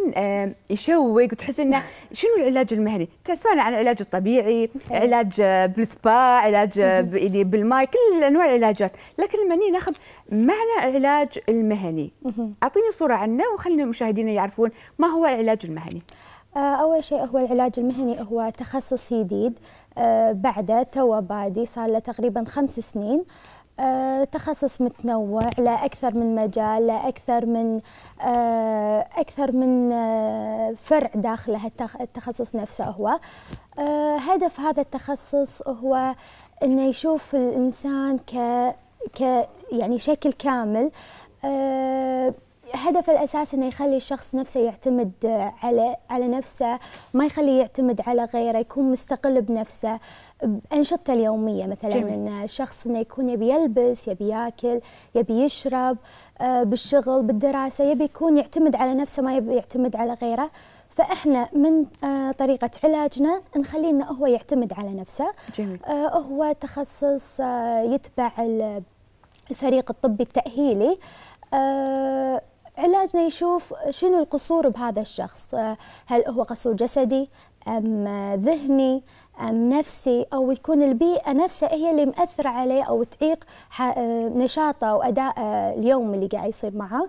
يشوق وتحس انه شنو العلاج المهني؟ تسمعنا عن العلاج الطبيعي، علاج بالسبا، علاج يعني بالماي، كل انواع العلاجات، لكن لما ناخذ معنى العلاج المهني اعطيني صورة عنه وخلينا المشاهدين يعرفون ما هو العلاج المهني؟ آه، أول شيء هو العلاج المهني هو تخصص جديد آه، بعده تو بادي صار له تقريبا خمس سنين آه، تخصص متنوع لأكثر من مجال لأكثر من أكثر من فرع داخل التخصص نفسه هو هدف هذا التخصص هو أنه يشوف الإنسان ك ك يعني شكل كامل هدفه الاساسي انه يخلي الشخص نفسه يعتمد آه، على على نفسه ما يخليه يعتمد على غيره يكون مستقل بنفسه بانشطته اليوميه مثلا جميل. ان الشخص انه يكون يبي يلبس يبي ياكل يبي يشرب آه، بالشغل بالدراسه يبي يكون يعتمد على نفسه ما يبي يعتمد على غيره فاحنا من آه، طريقه علاجنا نخليه انه هو يعتمد على نفسه جميل. هو تخصص يتبع الفريق الطبي التاهيلي علاجنا يشوف شنو القصور بهذا الشخص آه، هل هو قصور جسدي أم ذهني أم نفسي أو يكون البيئة نفسها هي اللي مأثرة عليه أو تعيق آه، نشاطه وأداء آه، اليوم اللي قاعد يصير معه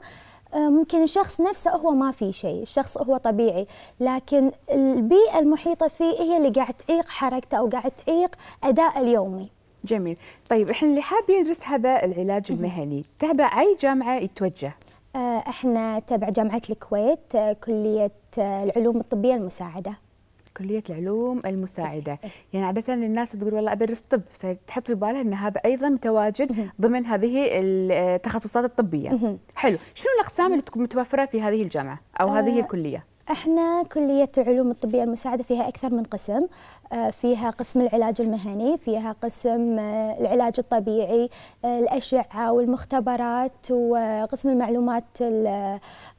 ممكن الشخص نفسه هو ما في شيء الشخص هو طبيعي لكن البيئة المحيطة فيه هي اللي قاعد تعيق حركته أو قاعد تعيق أداء اليومي جميل طيب احنا اللي حاب يدرس هذا العلاج المهني تابع اي جامعه يتوجه آه، احنا تبع جامعة الكويت آه، كلية آه، العلوم الطبية المساعدة كلية العلوم المساعدة إيه. يعني عادة الناس تقول والله أدرس طب فتحط في بالها أن هذا أيضا متواجد ضمن هذه التخصصات الطبية حلو شنو الأقسام اللي تكون متوفرة في هذه الجامعة أو هذه الكلية؟ احنا كلية العلوم الطبية المساعدة فيها أكثر من قسم، آه، فيها قسم العلاج المهني، فيها قسم آه، العلاج الطبيعي، آه، الأشعة والمختبرات وقسم المعلومات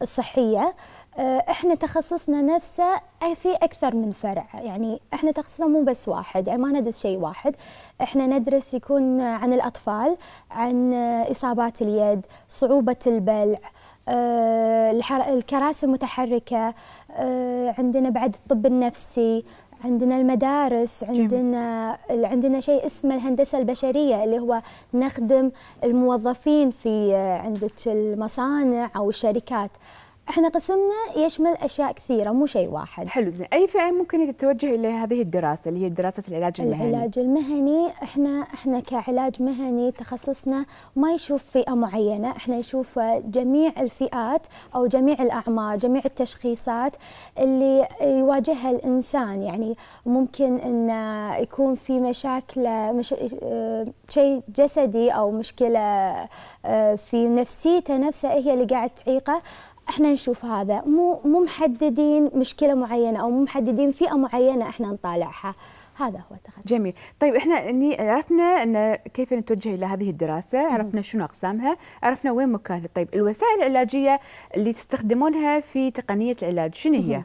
الصحية. احنا تخصصنا نفسه في أكثر من فرع، يعني احنا تخصصنا مو بس واحد، يعني ما ندرس شيء واحد، احنا ندرس يكون عن الأطفال، عن إصابات اليد، صعوبة البلع، آه، الكراسي المتحركة أه عندنا بعد الطب النفسي عندنا المدارس عندنا جميل. عندنا شيء اسمه الهندسه البشريه اللي هو نخدم الموظفين في آه، عندك المصانع او الشركات احنا قسمنا يشمل اشياء كثيره مو شيء واحد حلو زين اي فئه ممكن تتوجه الى هذه الدراسه اللي هي دراسه العلاج المهني العلاج المهني احنا احنا كعلاج مهني تخصصنا ما يشوف فئه معينه احنا نشوف جميع الفئات او جميع الاعمار جميع التشخيصات اللي يواجهها الانسان يعني ممكن ان يكون في مشاكل مش شيء جسدي او مشكله آه، في نفسيته نفسها هي اللي قاعد تعيقه احنا نشوف هذا مو مو محددين مشكله معينه او مو محددين فئه معينه احنا نطالعها هذا هو التخصص جميل طيب احنا اني عرفنا ان كيف نتوجه الى هذه الدراسه عرفنا شنو اقسامها عرفنا وين مكانها طيب الوسائل العلاجيه اللي تستخدمونها في تقنيه العلاج شنو هي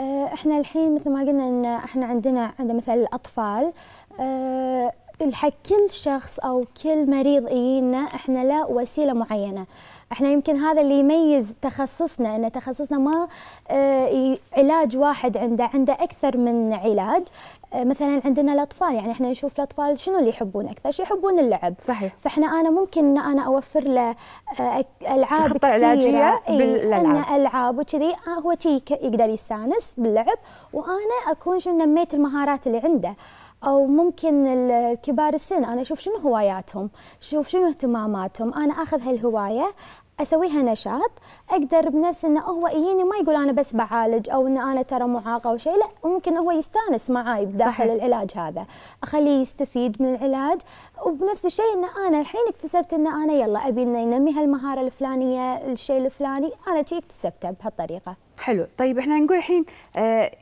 آه، احنا الحين مثل ما قلنا ان احنا عندنا عند مثل الاطفال اه كل شخص او كل مريض يجينا احنا له وسيله معينه احنا يمكن هذا اللي يميز تخصصنا ان تخصصنا ما آه، علاج واحد عنده عنده اكثر من علاج آه، مثلا عندنا الاطفال يعني احنا نشوف الاطفال شنو اللي يحبون اكثر شيء يحبون اللعب صحيح فاحنا انا ممكن ان انا اوفر له آه، العاب خطه علاجيه إيه، بالالعاب إيه العاب وكذي هو يقدر يستانس باللعب وانا اكون شنو نميت المهارات اللي عنده او ممكن الكبار السن انا اشوف شنو هواياتهم شوف شنو اهتماماتهم انا اخذ هالهوايه اسويها نشاط اقدر بنفس انه هو يجيني ما يقول انا بس بعالج او ان انا ترى معاقه او شيء لا ممكن هو يستانس معاي بداخل صحيح. العلاج هذا اخليه يستفيد من العلاج وبنفس الشيء ان انا الحين اكتسبت ان انا يلا ابي انه ينمي هالمهاره الفلانيه الشيء الفلاني انا شيء اكتسبته بهالطريقه حلو طيب احنا نقول الحين آه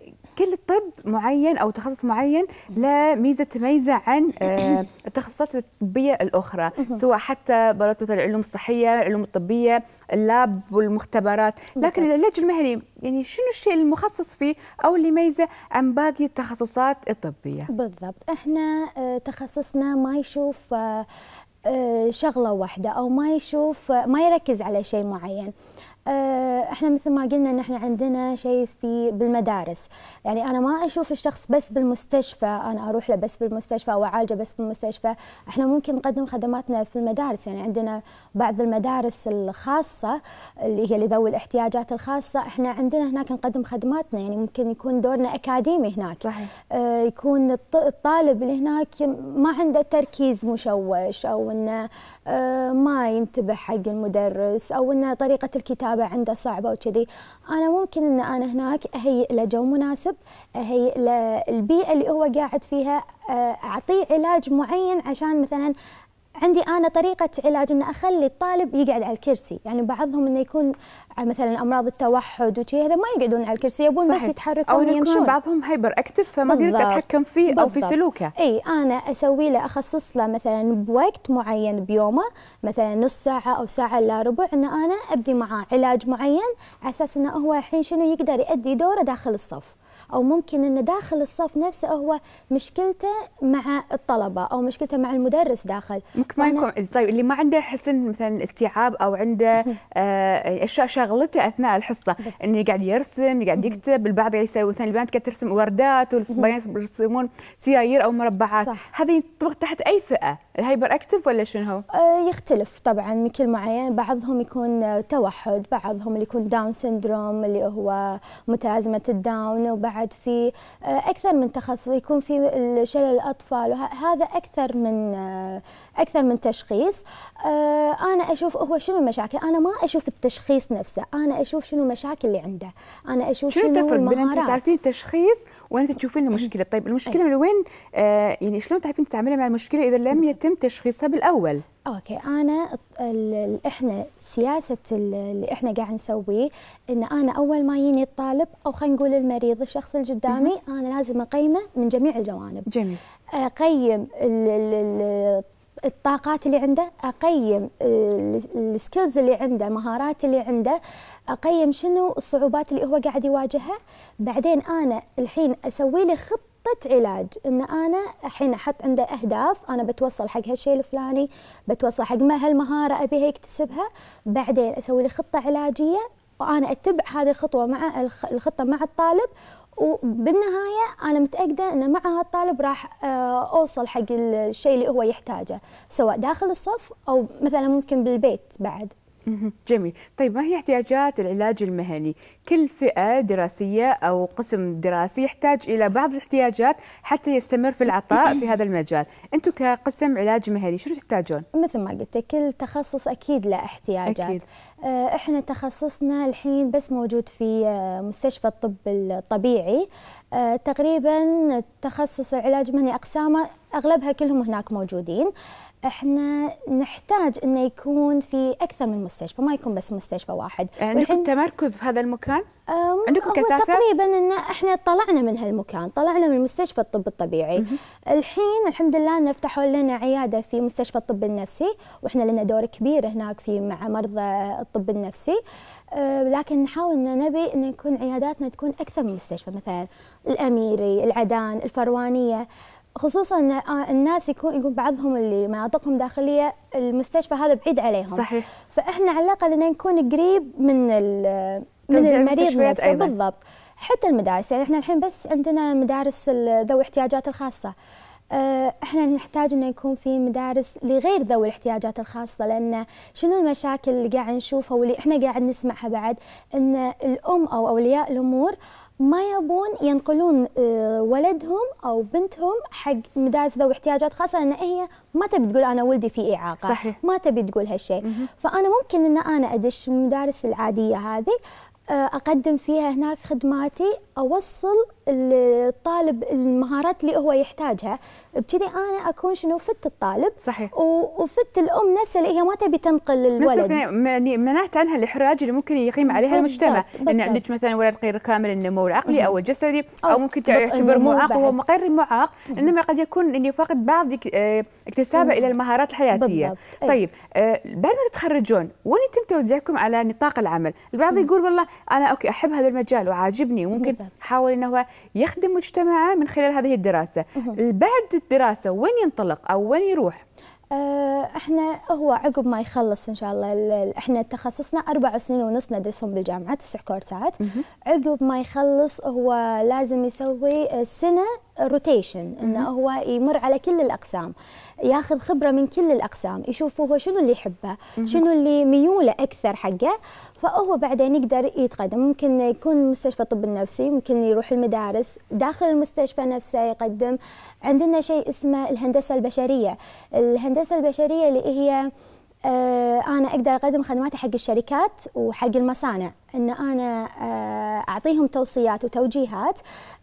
كل طب معين او تخصص معين له ميزه تميزه عن آه، <coughs> التخصصات الطبيه الاخرى سواء حتى برات مثلا العلوم الصحيه العلوم الطبيه اللاب والمختبرات لكن العلاج المهني يعني شنو الشيء المخصص فيه او اللي يميزه عن باقي التخصصات الطبيه بالضبط احنا آه، تخصصنا ما يشوف آه، شغله واحده او ما يشوف ما يركز على شيء معين آه، احنا مثل ما قلنا ان احنا عندنا شيء في بالمدارس يعني انا ما اشوف الشخص بس بالمستشفى انا اروح له بس بالمستشفى او اعالجه بس بالمستشفى احنا ممكن نقدم خدماتنا في المدارس يعني عندنا بعض المدارس الخاصه اللي هي لذوي الاحتياجات الخاصه احنا عندنا هناك نقدم خدماتنا يعني ممكن يكون دورنا اكاديمي هناك صحيح. آه، يكون الطالب اللي هناك ما عنده تركيز مشوش او انه آه، ما ينتبه حق المدرس او انه طريقه الكتابه الكتابة عنده صعبة وكذي أنا ممكن أن أنا هناك أهيئ له جو مناسب أهيئ له البيئة اللي هو قاعد فيها آه، أعطيه علاج معين عشان مثلا عندي انا طريقه علاج ان اخلي الطالب يقعد على الكرسي يعني بعضهم انه يكون مثلا امراض التوحد وشي هذا ما يقعدون على الكرسي يبون بس يتحركون او يمشون بعضهم هايبر اكتف فما قدرت اتحكم فيه بالضبط. او في سلوكه اي انا اسوي له اخصص له مثلا بوقت معين بيومه مثلا نص ساعه او ساعه الا ربع ان انا ابدي معاه علاج معين على اساس انه هو الحين شنو يقدر يؤدي دوره داخل الصف او ممكن ان داخل الصف نفسه هو مشكلته مع الطلبه او مشكلته مع المدرس داخل ممكن ما يكون طيب اللي ما عنده حسن مثلا استيعاب او عنده آه، اشياء شغلته اثناء الحصه انه قاعد يرسم قاعد يكتب البعض يسوي مثلا البنات كانت ترسم وردات والصبيان يرسمون سيايير او مربعات هذه ينطبق تحت اي فئه الهايبر اكتف ولا شنو هو؟ آه، يختلف طبعا من كل معين بعضهم يكون توحد بعضهم اللي يكون داون سندروم اللي هو متلازمه الداون وبعض يساعد في آه، اكثر من تخصص يكون في شلل الاطفال هذا اكثر من آه، اكثر من تشخيص آه، انا اشوف هو شنو المشاكل انا ما اشوف التشخيص نفسه انا اشوف شنو المشاكل اللي عنده انا اشوف شنو, شنو المهارات شنو تعرفين تشخيص وين تشوفين طيب، المشكله طيب المشكله من وين آه يعني شلون تعرفين تتعاملي مع المشكله اذا لم يتم تشخيصها بالاول اوكي انا احنا سياسه اللي احنا قاعد نسويه ان انا اول ما يجيني الطالب او خلينا نقول المريض الشخص اللي قدامي انا لازم اقيمه من جميع الجوانب جميل اقيم الطاقات اللي عنده اقيم آه، السكيلز اللي عنده مهارات اللي عنده اقيم شنو الصعوبات اللي هو قاعد يواجهها بعدين انا الحين اسوي لي خطه علاج ان انا الحين احط عنده اهداف انا بتوصل حق هالشيء الفلاني بتوصل حق ما هالمهارة ابيها يكتسبها بعدين اسوي لي خطة علاجية وانا اتبع هذه الخطوة مع الخطة مع الطالب وبالنهايه انا متاكده ان مع هالطالب راح آه، اوصل حق الشيء اللي هو يحتاجه سواء داخل الصف او مثلا ممكن بالبيت بعد جميل طيب ما هي احتياجات العلاج المهني كل فئة دراسية أو قسم دراسي يحتاج إلى بعض الاحتياجات حتى يستمر في العطاء في هذا المجال أنتم كقسم علاج مهني شنو تحتاجون؟ مثل ما قلت كل تخصص أكيد له احتياجات أكيد. آه، احنا تخصصنا الحين بس موجود في آه، مستشفى الطب الطبيعي آه، تقريبا تخصص العلاج المهني اقسامه اغلبها كلهم هناك موجودين احنا نحتاج انه يكون في اكثر من مستشفى ما يكون بس مستشفى واحد عندكم تمركز في هذا المكان عندكم كثافه تقريبا ان احنا طلعنا من هالمكان طلعنا من مستشفى الطب الطبيعي الحين الحمد لله نفتحوا لنا عياده في مستشفى الطب النفسي واحنا لنا دور كبير هناك في مع مرضى الطب النفسي أه لكن نحاول ان نبي ان يكون عياداتنا تكون اكثر من مستشفى مثلا الاميري العدان الفروانيه خصوصا آه، الناس يكون يقول بعضهم اللي مناطقهم داخليه المستشفى هذا بعيد عليهم صحيح فاحنا على الاقل ان نكون قريب من من المريض نفسه أيضاً. بالضبط حتى المدارس يعني احنا الحين بس عندنا مدارس ذوي الاحتياجات الخاصه آه، احنا نحتاج انه يكون في مدارس لغير ذوي الاحتياجات الخاصه لان شنو المشاكل اللي قاعد نشوفها واللي احنا قاعد نسمعها بعد ان الام او اولياء الامور ما يبون ينقلون آه، ولدهم او بنتهم حق مدارس ذوي احتياجات خاصه لان هي ما تبي تقول انا ولدي في اعاقه صحيح. ما تبي تقول هالشيء فانا ممكن ان انا ادش المدارس العاديه هذه آه، اقدم فيها هناك خدماتي اوصل الطالب المهارات اللي هو يحتاجها بكذي انا اكون شنو فت الطالب صحيح وفت الام نفسها اللي هي ما تبي تنقل الولد يعني, يعني منعت عنها الاحراج اللي ممكن يقيم عليها بالضبط. المجتمع ان عندك مثلا ولد غير كامل النمو العقلي او الجسدي او, أو ممكن تعتبر معاق وهو غير معاق انما قد يكون انه فاقد بعض آه، اكتسابه الى المهارات الحياتيه بالضبط. إيه. طيب آه، بعد ما تتخرجون وين يتم توزيعكم على نطاق العمل البعض يقول والله انا اوكي احب هذا المجال وعاجبني وممكن احاول انه هو يخدم مجتمعه من خلال هذه الدراسه بعد الدراسه وين ينطلق او وين يروح آه، احنا هو عقب ما يخلص ان شاء الله احنا تخصصنا اربع سنين ونص ندرسهم بالجامعه تسع كورسات عقب ما يخلص هو لازم يسوي سنه روتيشن انه هو يمر على كل الاقسام ياخذ خبره من كل الاقسام يشوف هو شنو اللي يحبه شنو اللي ميوله اكثر حقه فهو بعدين يقدر يتقدم ممكن يكون مستشفى الطب النفسي ممكن يروح المدارس داخل المستشفى نفسه يقدم عندنا شيء اسمه الهندسه البشريه الهندسه البشريه اللي هي آه، انا اقدر اقدم خدماتي حق الشركات وحق المصانع ان انا آه، اعطيهم توصيات وتوجيهات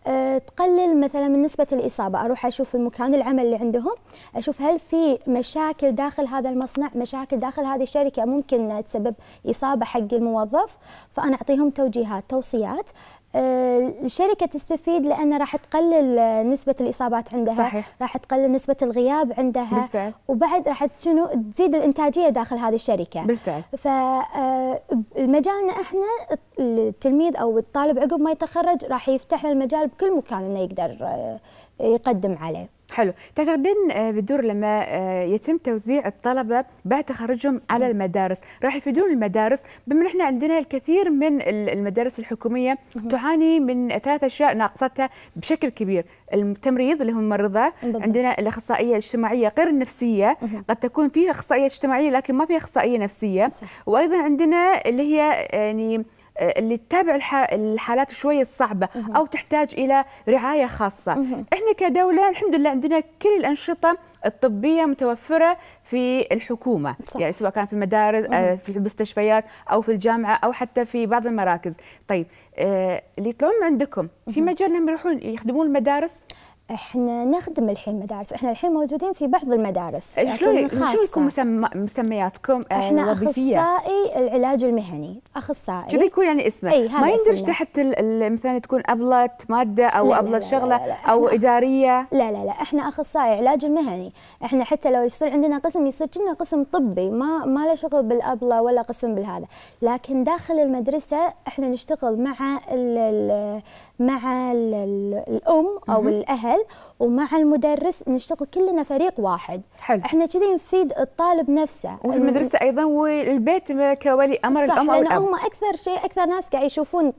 آه، تقلل مثلا من نسبه الاصابه اروح اشوف المكان العمل اللي عندهم اشوف هل في مشاكل داخل هذا المصنع مشاكل داخل هذه الشركه ممكن تسبب اصابه حق الموظف فانا اعطيهم توجيهات توصيات الشركه آه، تستفيد لان راح تقلل نسبه الاصابات عندها صحيح. راح تقلل نسبه الغياب عندها بالفعل. وبعد راح شنو تزيد الانتاجيه داخل هذه الشركه بالفعل فمجالنا آه، احنا التلميذ او الطالب عقب ما يتخرج راح يفتح له المجال بكل مكان انه يقدر آه، يقدم عليه حلو تعتقدين آه، بدور لما آه، يتم توزيع الطلبة بعد تخرجهم على المدارس راح يفيدون المدارس بما نحن عندنا الكثير من المدارس الحكومية تعاني من ثلاث أشياء ناقصتها بشكل كبير التمريض اللي هم الممرضة عندنا الأخصائية الاجتماعية غير النفسية قد تكون في أخصائية اجتماعية لكن ما في أخصائية نفسية وأيضا عندنا اللي هي يعني آه، اللي تتابع الحالات شويه الصعبه او تحتاج الى رعايه خاصه احنا كدوله الحمد لله عندنا كل الانشطه الطبيه متوفره في الحكومه صح. يعني سواء كان في المدارس آه، في المستشفيات او في الجامعه او حتى في بعض المراكز طيب آه، اللي يطلعون من عندكم في مجال انهم يروحون يخدمون المدارس احنا نخدم الحين مدارس احنا الحين موجودين في بعض المدارس شلون شو لكم مسم... مسمياتكم آه، احنا اخصائي العلاج المهني اخصائي كذا يكون يعني اسمه ايه ما يندرج تحت مثلا تكون ابله ماده او ابله شغله لا لا لا او اداريه لا لا لا احنا اخصائي علاج المهني احنا حتى لو يصير عندنا قسم يصير كنا قسم طبي ما ما له شغل بالابله ولا قسم بالهذا لكن داخل المدرسه احنا نشتغل مع مع الام او مم. الاهل ومع المدرس نشتغل كلنا فريق واحد حلو. احنا كذي نفيد الطالب نفسه وفي المدرسه ايضا والبيت كولي امر صح الام او هم اكثر شيء اكثر ناس قاعد يشوفون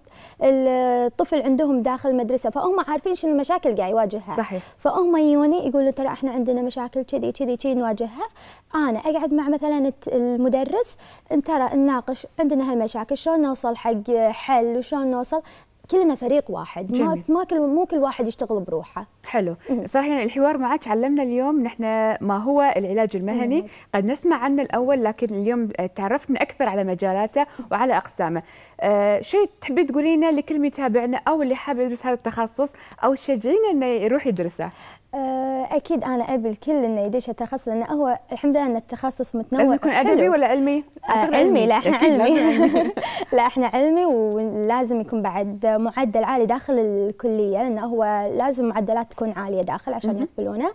الطفل عندهم داخل المدرسه فهم عارفين شنو المشاكل قاعد يواجهها صحيح فهم يوني يقولوا ترى احنا عندنا مشاكل كذي كذي كذي نواجهها انا اقعد مع مثلا المدرس ترى نناقش عندنا هالمشاكل شلون نوصل حق حل وشلون نوصل كلنا فريق واحد جميل. ما ما كل مو كل واحد يشتغل بروحه حلو صراحه يعني الحوار معك علمنا اليوم نحن ما هو العلاج المهني قد نسمع عنه الاول لكن اليوم تعرفنا اكثر على مجالاته وعلى اقسامه أه شيء تحبي تقولينه لكل متابعنا او اللي حابب يدرس هذا التخصص او تشجعينه انه يروح يدرسه آه، اكيد انا ابي الكل انه يدش التخصص لانه هو الحمد لله ان التخصص متنوع لازم يكون ادبي ولا علمي؟ آه علمي لا احنا علمي <laughs> <laughs> لا احنا علمي ولازم يكون بعد معدل عالي داخل الكليه لانه هو لازم معدلات تكون عاليه داخل عشان يقبلونه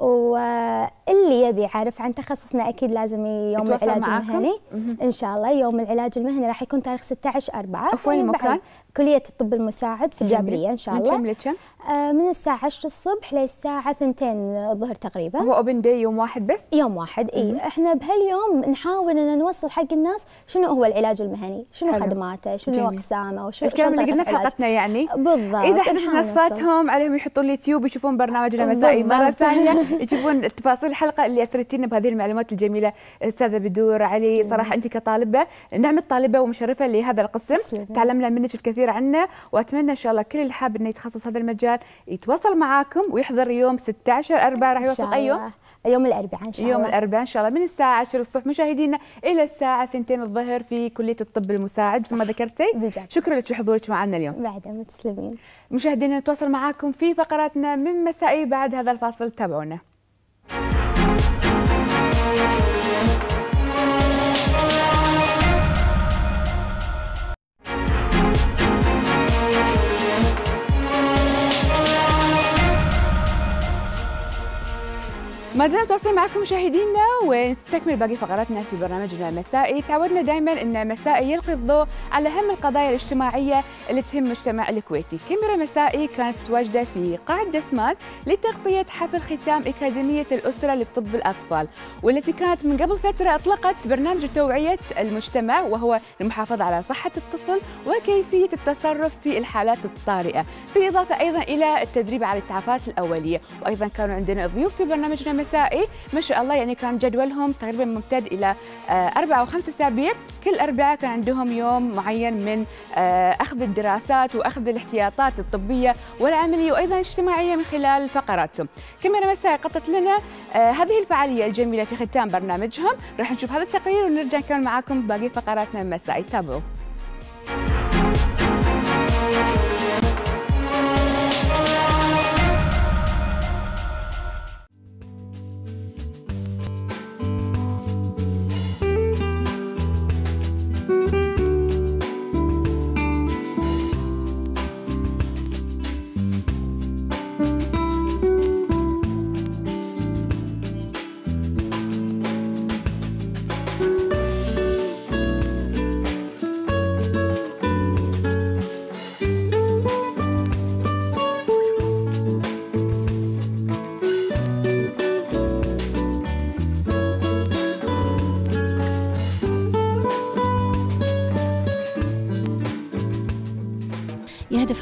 واللي يبي يعرف عن تخصصنا اكيد لازم يوم العلاج معاكم. المهني ان شاء الله يوم العلاج المهني راح يكون تاريخ 16 4 وفي وين المكان؟ كلية الطب المساعد في الجابرية إن شاء الله من كم لكم؟ آه، من الساعة 10 الصبح للساعة 2 الظهر تقريبا هو أوبن داي يوم واحد بس؟ يوم واحد إي إحنا بهاليوم نحاول أن نوصل حق الناس شنو هو العلاج المهني شنو حلو. خدماته شنو أقسامه وشنو الكلام اللي قلناه في حلقتنا يعني بالضبط إذا حدث ناس فاتهم عليهم يحطون اليوتيوب يشوفون برنامجنا مسائي مرة ثانية <laughs> يشوفون تفاصيل الحلقة اللي أثرتينا بهذه المعلومات الجميلة أستاذة بدور علي صراحة أنت كطالبة نعمة طالبة ومشرفة لهذا القسم تعلمنا منك الكثير كبير عنا واتمنى ان شاء الله كل اللي حاب انه يتخصص هذا المجال يتواصل معاكم ويحضر يوم 16 4 راح يوافق اي أيوة. يوم يوم الاربعاء ان شاء الله يوم الاربعاء ان شاء الله من الساعه 10 الصبح مشاهدينا الى الساعه 2 الظهر في كليه الطب المساعد مثل ما ذكرتي بجد. شكرا لك لحضورك معنا اليوم بعد متسلمين مشاهدينا نتواصل معاكم في فقراتنا من مسائي بعد هذا الفاصل تابعونا ما زلنا متواصلين معكم مشاهدينا ونستكمل باقي فقراتنا في برنامجنا المسائي، تعودنا دائما ان مسائي يلقي الضوء على اهم القضايا الاجتماعيه اللي تهم المجتمع الكويتي، كاميرا مسائي كانت متواجده في قاعه دسمان لتغطيه حفل ختام اكاديميه الاسره لطب الاطفال، والتي كانت من قبل فتره اطلقت برنامج توعيه المجتمع وهو المحافظه على صحه الطفل وكيفيه التصرف في الحالات الطارئه، بالاضافه ايضا الى التدريب على الاسعافات الاوليه، وايضا كانوا عندنا ضيوف في برنامجنا المسائي النسائي ما شاء الله يعني كان جدولهم تقريبا ممتد الى آه، اربع او خمس اسابيع كل اربعاء كان عندهم يوم معين من آه، اخذ الدراسات واخذ الاحتياطات الطبيه والعمليه وايضا الاجتماعيه من خلال فقراتهم كاميرا مساء قطت لنا آه، هذه الفعاليه الجميله في ختام برنامجهم راح نشوف هذا التقرير ونرجع نكمل معاكم باقي فقراتنا المسائي تابعوا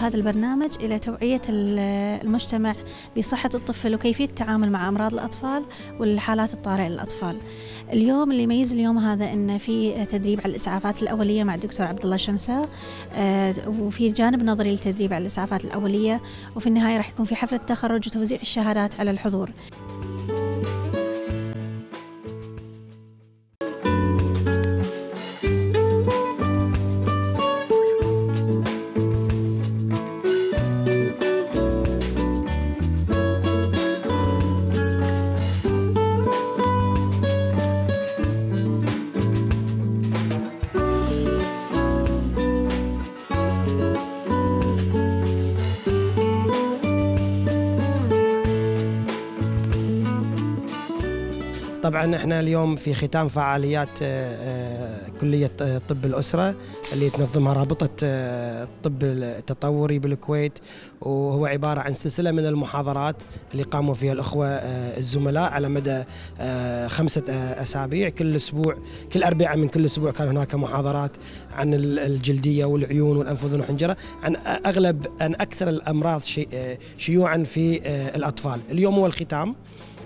هذا البرنامج إلى توعية المجتمع بصحة الطفل وكيفية التعامل مع أمراض الأطفال والحالات الطارئة للأطفال اليوم اللي يميز اليوم هذا أنه في تدريب على الإسعافات الأولية مع الدكتور عبد الله شمسة آه، وفي جانب نظري للتدريب على الإسعافات الأولية وفي النهاية راح يكون في حفلة تخرج وتوزيع الشهادات على الحضور طبعا احنا اليوم في ختام فعاليات آه، آه، كليه آه، طب الاسره اللي تنظمها رابطه الطب التطوري بالكويت وهو عباره عن سلسله من المحاضرات اللي قاموا فيها الاخوه الزملاء على مدى خمسه اسابيع كل اسبوع كل اربعاء من كل اسبوع كان هناك محاضرات عن الجلديه والعيون والانف والحنجره عن اغلب عن اكثر الامراض شيوعا في الاطفال اليوم هو الختام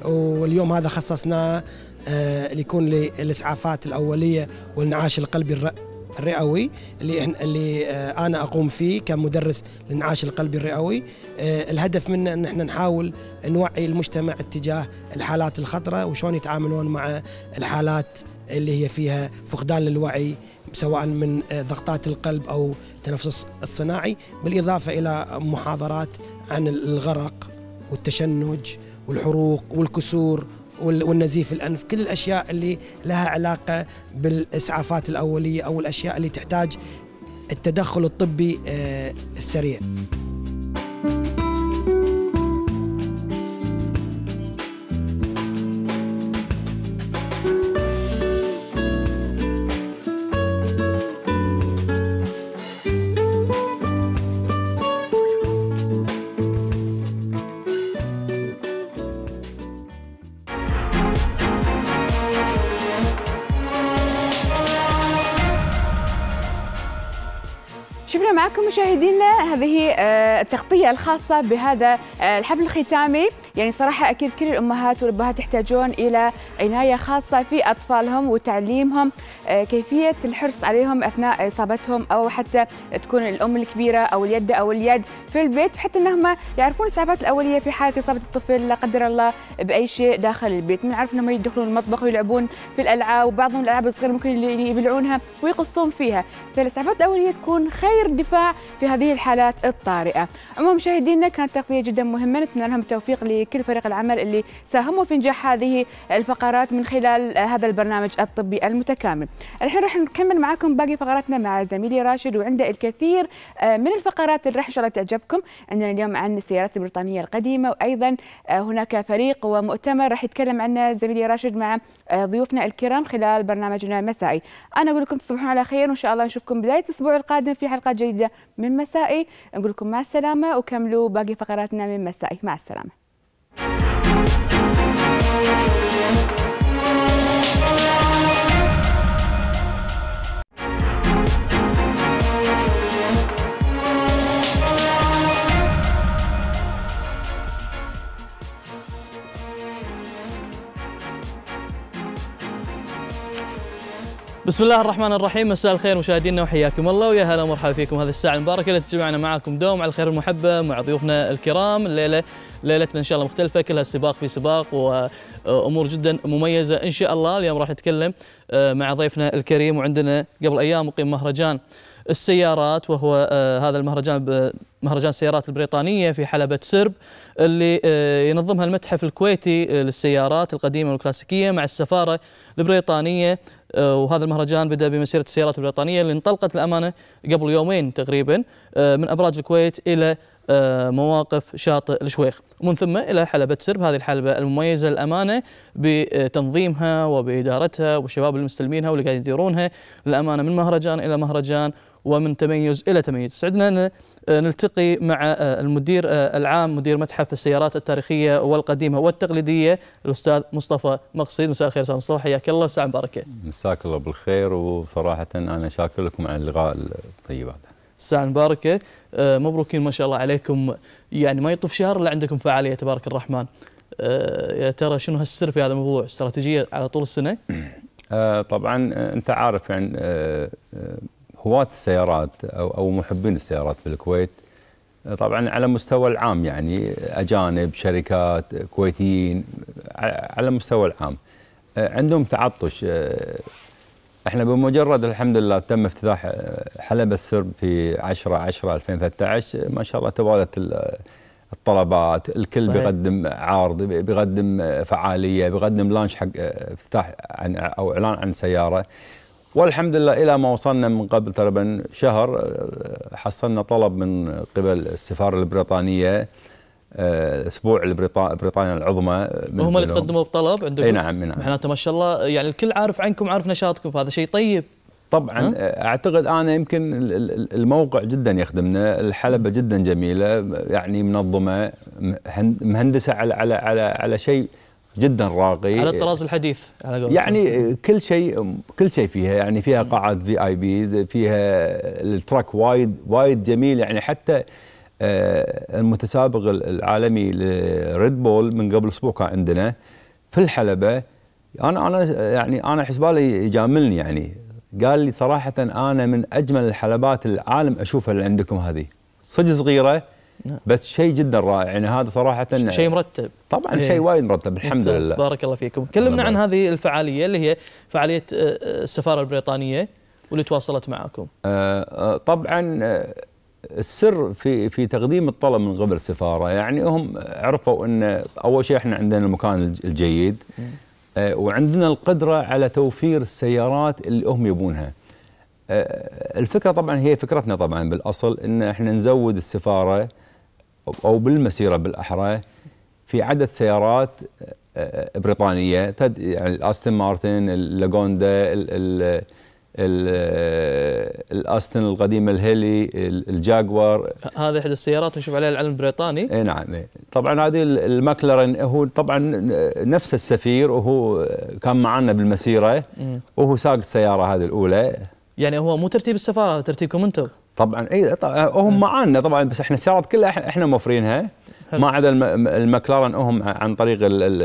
واليوم هذا خصصناه آه، ليكون للاسعافات الاوليه والانعاش القلبي الرئوي اللي اللي آه، انا اقوم فيه كمدرس للنعاش القلبي الرئوي آه، الهدف منه ان احنا نحاول نوعي المجتمع اتجاه الحالات الخطره وشلون يتعاملون مع الحالات اللي هي فيها فقدان للوعي سواء من ضغطات القلب او التنفس الصناعي بالاضافه الى محاضرات عن الغرق والتشنج والحروق والكسور والنزيف الانف كل الاشياء اللي لها علاقه بالاسعافات الاوليه او الاشياء اللي تحتاج التدخل الطبي آه، السريع مشاهدينا هذه آه، التغطية الخاصة بهذا آه، الحفل الختامي يعني صراحة أكيد كل الأمهات والأبهات يحتاجون إلى عناية خاصة في أطفالهم وتعليمهم آه، كيفية الحرص عليهم أثناء إصابتهم أو حتى تكون الأم الكبيرة أو اليد أو اليد في البيت بحيث أنهم يعرفون الإسعافات الأولية في حالة إصابة الطفل لا قدر الله بأي شيء داخل البيت نعرف أنهم يدخلون المطبخ ويلعبون في الألعاب وبعضهم الألعاب الصغيرة ممكن يعني يبلعونها ويقصون فيها فالإسعافات الأولية تكون خير دفاع في هذه الحالات الطارئة عموما مشاهدينا كانت تغطية جدا مهمة نتمنى لهم التوفيق لكل فريق العمل اللي ساهموا في نجاح هذه الفقرات من خلال هذا البرنامج الطبي المتكامل الحين راح نكمل معكم باقي فقراتنا مع زميلي راشد وعنده الكثير آه، من الفقرات اللي راح ان شاء الله تعجبكم عندنا اليوم عن السيارات البريطانيه القديمه وايضا آه، هناك فريق ومؤتمر راح يتكلم عنه زميلي راشد مع آه، ضيوفنا الكرام خلال برنامجنا المسائي انا اقول لكم تصبحون على خير وان شاء الله نشوفكم بدايه الاسبوع القادم في حلقه جديده من مسائي نقول لكم مع السلامه وكملوا باقي فقراتنا من مسائي مع السلامه Thank you. بسم الله الرحمن الرحيم مساء الخير مشاهدينا وحياكم الله ويا هلا ومرحبا فيكم هذه الساعه المباركه اللي تجمعنا معكم دوم على الخير المحبه مع ضيوفنا الكرام الليله ليلتنا ان شاء الله مختلفه كلها سباق في سباق وامور جدا مميزه ان شاء الله اليوم راح نتكلم آه، مع ضيفنا الكريم وعندنا قبل ايام مقيم مهرجان السيارات وهو آه، هذا المهرجان مهرجان السيارات البريطانيه في حلبه سرب اللي آه، ينظمها المتحف الكويتي للسيارات القديمه والكلاسيكيه مع السفاره البريطانية آه، وهذا المهرجان بدأ بمسيرة السيارات البريطانية اللي انطلقت الأمانة قبل يومين تقريبا آه، من أبراج الكويت إلى آه، مواقف شاطئ الشويخ ومن ثم إلى حلبة سرب هذه الحلبة المميزة الأمانة بتنظيمها وبإدارتها والشباب المستلمينها واللي قاعد يديرونها الأمانة من مهرجان إلى مهرجان ومن تميز إلى تميز سعدنا آه، نلتقي مع آه، المدير آه، العام مدير متحف السيارات التاريخية والقديمة والتقليدية الأستاذ مصطفى مقصيد مساء الخير أستاذ مصطفى حياك الله ساعة مباركة مساك الله بالخير وصراحة أنا شاكر لكم على اللقاء الطيب هذا الساعة المباركة مبروكين ما شاء الله عليكم يعني ما يطوف شهر إلا عندكم فعالية تبارك الرحمن يا ترى شنو هالسر في هذا الموضوع استراتيجية على طول السنة؟ <clears throat> طبعا انت عارف يعني هواة السيارات أو, أو محبين السيارات في الكويت طبعا على مستوى العام يعني أجانب شركات كويتيين على مستوى العام آه، عندهم تعطش آه، احنا بمجرد الحمد لله تم افتتاح آه، حلبة السرب في 10 10 2013 ما شاء الله توالت الطلبات الكل صحيح. بيقدم عرض بيقدم فعاليه بيقدم لانش حق افتتاح عن او اعلان عن سياره والحمد لله إلى ما وصلنا من قبل تقريبا شهر آه، حصلنا طلب من قبل السفارة البريطانية آه، اسبوع بريطانيا العظمى آه، هم اللي تقدموا بطلب عندكم اي نعم نعم معناته ما شاء الله يعني الكل عارف عنكم عارف نشاطكم فهذا شيء طيب طبعا اعتقد انا يمكن الموقع جدا يخدمنا الحلبه جدا جميله يعني منظمه مهندسه على على على على شيء جدا راقي على الطراز الحديث على يعني كل شيء كل شيء فيها يعني فيها قاعه في اي بيز فيها التراك وايد وايد جميل يعني حتى آه، المتسابق العالمي لريد بول من قبل اسبوع كان عندنا في الحلبه انا انا يعني انا حسبالي يجاملني يعني قال لي صراحه انا من اجمل الحلبات العالم اشوفها اللي عندكم هذه صدق صغيره نعم. بس شيء جدا رائع يعني هذا صراحه شيء مرتب طبعا إيه. شيء وايد مرتب الحمد لله بارك الله فيكم كلمنا عن هذه الفعاليه اللي هي فعاليه آه، آه، السفاره البريطانيه واللي تواصلت معكم آه، طبعا السر في في تقديم الطلب من قبل السفاره يعني هم عرفوا ان اول شيء احنا عندنا المكان الجيد وعندنا القدره على توفير السيارات اللي هم يبونها الفكره طبعا هي فكرتنا طبعا بالاصل ان احنا نزود السفاره او بالمسيره بالاحرى في عدد سيارات آه، آه، بريطانيه تد يعني الاستون مارتن اللاجوندا آه، الاستن القديمه الهيلي الجاكوار هذا احدى السيارات نشوف عليها العلم البريطاني اي نعم طبعا هذه الماكلرن هو طبعا نفس السفير وهو كان معنا بالمسيره وهو ساق السياره هذه الاولى يعني هو مو ترتيب السفاره هذا ترتيبكم انتم طبعا اي هم معانا طبعا بس احنا السيارات كلها احنا موفرينها ما عدا المكلارن هم عن طريق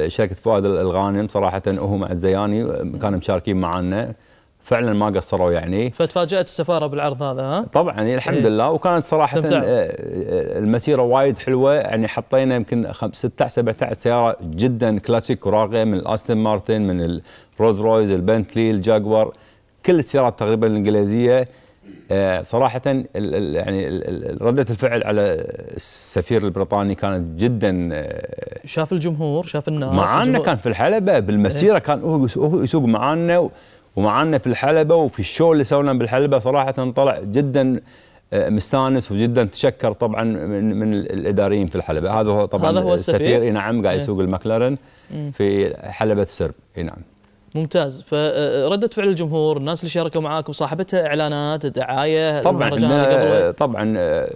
شركه فؤاد الغانم صراحه هم الزياني كانوا مشاركين معانا فعلا ما قصروا يعني فتفاجات السفاره بالعرض هذا ها طبعا إيه، الحمد إيه؟ لله وكانت صراحه آه، آه، المسيره وايد حلوه يعني حطينا يمكن 16 17 سياره جدا كلاسيك وراقيه من الاستون مارتن من الروز رويز البنتلي الجاكور كل السيارات تقريبا الانجليزيه آه، صراحة يعني ردة الفعل على السفير البريطاني كانت جدا آه، شاف الجمهور شاف الناس معانا كان في الحلبة بالمسيرة إيه. كان هو يسوق معانا ومعانا في الحلبة وفي الشو اللي سويناه بالحلبة صراحة طلع جدا آه، مستانس وجدا تشكر طبعا من, من الاداريين في الحلبة هذا هو طبعا هذا هو السفير, السفير نعم قاعد إيه. يسوق المكلارن في حلبة سرب نعم ممتاز فردة فعل الجمهور الناس اللي شاركوا معاكم صاحبتها اعلانات دعايه طبعا طبعا آه،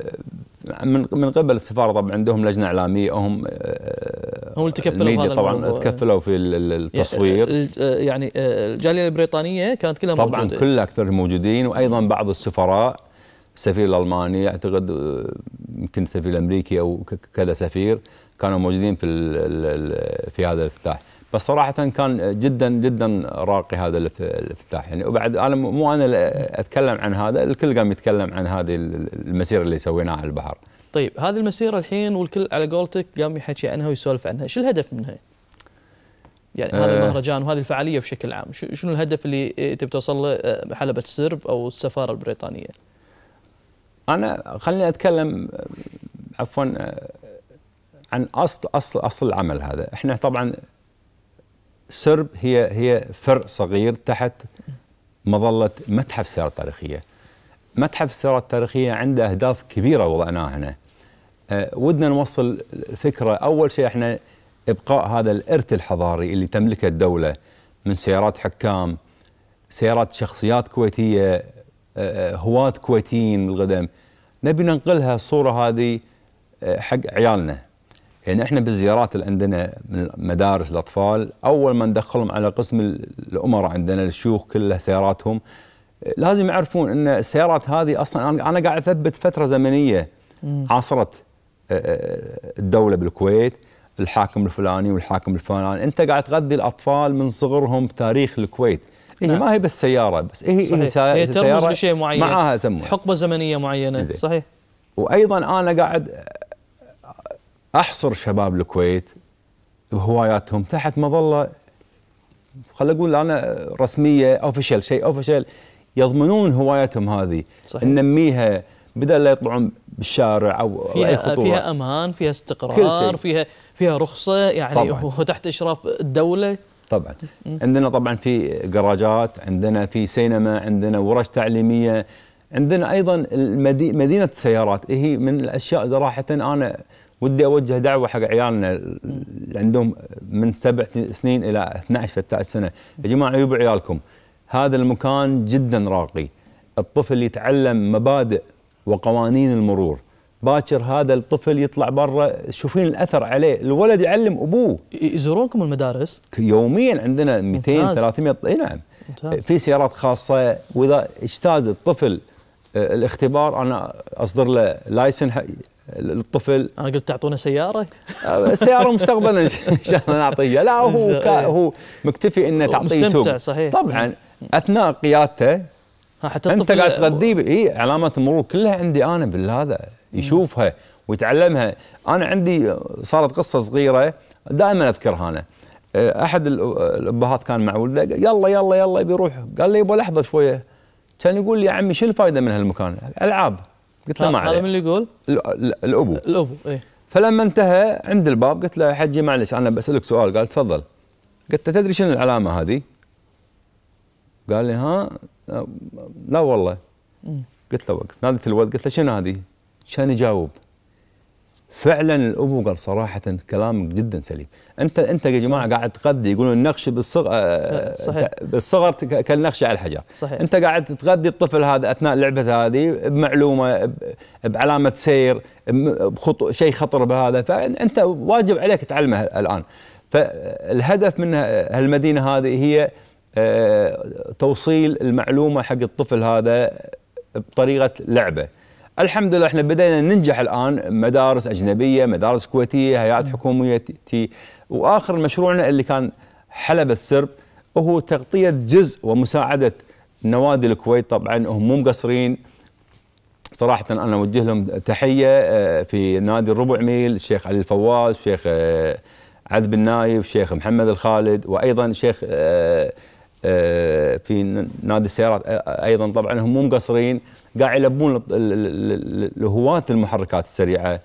من من قبل السفاره طبعا عندهم لجنه اعلاميه هم آه، هم اللي تكفلوا هذا طبعا تكفلوا في التصوير آه، يعني الجاليه البريطانيه كانت كلها طبعا موجوده طبعا كل اكثر موجودين وايضا بعض السفراء السفير الالماني اعتقد يمكن السفير الامريكي او كذا سفير كانوا موجودين في في هذا الافتتاح بس صراحه كان جدا جدا راقي هذا الافتتاح يعني وبعد انا مو انا اتكلم عن هذا الكل قام يتكلم عن هذه المسيره اللي سويناها على البحر طيب هذه المسيره الحين والكل على قولتك قام يحكي عنها ويسولف عنها شو الهدف منها يعني هذا آه. المهرجان وهذه الفعاليه بشكل عام شنو الهدف اللي تبي توصل له آه، حلبه السرب او السفاره البريطانيه انا خليني اتكلم عفوا آه، عن اصل اصل اصل العمل هذا احنا طبعا سرب هي هي فرع صغير تحت مظله متحف السيارات التاريخيه. متحف السيارات التاريخيه عنده اهداف كبيره وضعناها هنا. أه، ودنا نوصل الفكره اول شيء احنا ابقاء هذا الارث الحضاري اللي تملكه الدوله من سيارات حكام، سيارات شخصيات كويتيه، أه، أه، هواة كويتيين القدم. نبي ننقلها الصوره هذه حق عيالنا. يعني احنا بالزيارات اللي عندنا من مدارس الاطفال اول ما ندخلهم على قسم الامراء عندنا الشيوخ كلها سياراتهم لازم يعرفون ان السيارات هذه اصلا انا قاعد اثبت فتره زمنيه عاصرت آه، آه، الدوله بالكويت الحاكم الفلاني والحاكم الفلاني انت قاعد تغذي الاطفال من صغرهم بتاريخ الكويت هي إيه نعم. ما هي بس سياره بس هي صحيح. هي, سيارة هي معين معاها تمويل حقبه زمنيه معينه زي. صحيح وايضا انا قاعد احصر شباب الكويت بهواياتهم تحت مظله خل اقول انا رسميه اوفيشال شيء اوفيشال يضمنون هوايتهم هذه صحيح. ننميها بدل لا يطلعون بالشارع او فيها أي خطوة. فيها امان فيها استقرار فيها فيها رخصه يعني طبعاً. هو تحت اشراف الدوله طبعا عندنا طبعا في جراجات عندنا في سينما عندنا ورش تعليميه عندنا ايضا مدينه السيارات إيه هي من الاشياء صراحه انا ودي اوجه دعوه حق عيالنا اللي عندهم من سبع سنين الى 12 13 سنه، يا جماعه عيوب عيالكم هذا المكان جدا راقي الطفل يتعلم مبادئ وقوانين المرور باكر هذا الطفل يطلع برا شوفين الاثر عليه الولد يعلم ابوه يزورونكم المدارس يوميا عندنا 200 300 اي نعم ممتاز. في سيارات خاصه واذا اجتاز الطفل آه، الاختبار انا اصدر له لايسن للطفل انا قلت تعطونا سياره السياره آه، مستقبلا ان شاء الله <laughs> نعطيه لا هو هو مكتفي انه تعطيه سوق صحيح طبعا اثناء قيادته حتى انت قاعد تغذيه اي علامات المرور كلها عندي انا بالهذا يشوفها ويتعلمها انا عندي صارت قصه صغيره دائما اذكرها انا آه، احد الابهات كان مع ولده يلا يلا يلا بيروح قال لي يبا لحظه شويه كان يقول لي يا عمي شو الفائده من هالمكان العاب قلت له ما عليه هذا من اللي يقول؟ الابو الابو اي فلما انتهى عند الباب قلت له يا حجي معلش انا بسالك سؤال قال تفضل قلت له تدري شنو العلامه هذه؟ قال لي ها لا والله قلت له وقت نادت الولد قلت له شنو هذه؟ شان يجاوب فعلا الابو قال صراحه كلامك جدا سليم انت انت يا جماعه قاعد تغذي يقولون النقش آه، بالصغر بالصغر كالنقش على الحجر صحيح. انت قاعد تغذي الطفل هذا اثناء لعبه هذه بمعلومه بعلامه سير بخطو شيء خطر بهذا فانت واجب عليك تعلمه الان فالهدف من هالمدينه هذه هي آه، توصيل المعلومه حق الطفل هذا بطريقه لعبه الحمد لله احنا بدينا ننجح الان مدارس اجنبيه مدارس كويتيه هيئات حكوميه واخر مشروعنا اللي كان حلب السرب وهو تغطيه جزء ومساعده نوادي الكويت طبعا هم مو مقصرين صراحة أنا أوجه لهم تحية آه، في نادي الربع ميل الشيخ علي الفواز الشيخ آه، عذب النايف الشيخ محمد الخالد وأيضا الشيخ آه، في نادي السيارات أيضا طبعا هم مو مقصرين قاعد يلبون لهواة المحركات السريعه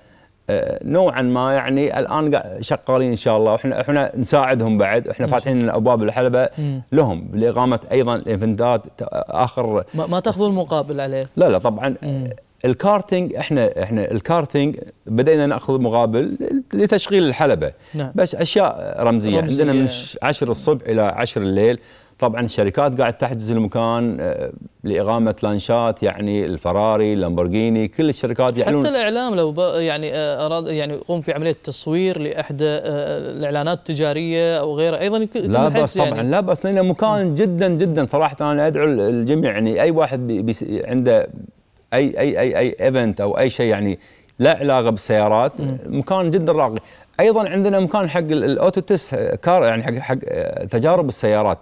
آه، نوعا ما يعني الان شغالين ان شاء الله واحنا احنا نساعدهم بعد احنا فاتحين الابواب الحلبه لهم لاقامه ايضا الايفنتات اخر ما, ما تاخذون المقابل عليه لا لا طبعا مم. الكارتينج احنا احنا الكارتينج بدينا ناخذ مقابل لتشغيل الحلبه نعم. بس اشياء رمزيه, رمزية. عندنا من 10 الصبح الى 10 الليل طبعا الشركات قاعد تحجز المكان آه، لاقامه لانشات يعني الفراري لامبورجيني كل الشركات يعلنون حتى الاعلام لو يعني آه، اراد يعني يقوم في عمليه تصوير لاحدى آه، الاعلانات التجاريه او غيرها ايضا لا بس يعني. طبعا يعني. لا بس لان مكان جدا جدا صراحه انا ادعو الجميع يعني اي واحد عنده اي اي اي اي ايفنت او اي شيء يعني لا علاقه بالسيارات مكان جدا راقي ايضا عندنا مكان حق الاوتو تيست كار يعني حق حق تجارب السيارات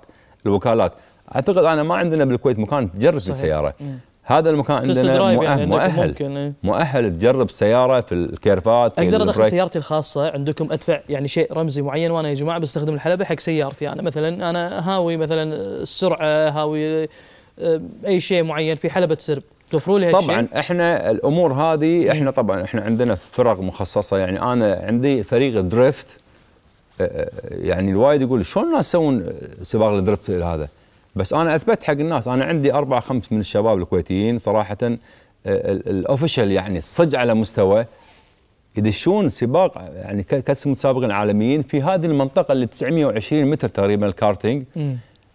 الوكالات اعتقد انا ما عندنا بالكويت مكان تجرب السياره هذا المكان عندنا يعني، مؤهل مؤهل, إيه. مؤهل تجرب سياره في الكيرفات اقدر ادخل سيارتي الخاصه عندكم ادفع يعني شيء رمزي معين وانا يا جماعه بستخدم الحلبه حق سيارتي انا مثلا انا هاوي مثلا السرعه هاوي آه، اي شيء معين في حلبه سرب توفروا لي هالشيء طبعا احنا الامور هذه احنا طبعا احنا عندنا فرق مخصصه يعني انا عندي فريق دريفت يعني الوايد يقول شلون الناس يسوون سباق الدرفت هذا بس انا اثبت حق الناس انا عندي اربع خمس من الشباب الكويتيين صراحه الاوفيشال آه، يعني صج على مستوى يدشون سباق يعني كاس متسابقين عالميين في هذه المنطقه اللي 920 متر تقريبا الكارتينج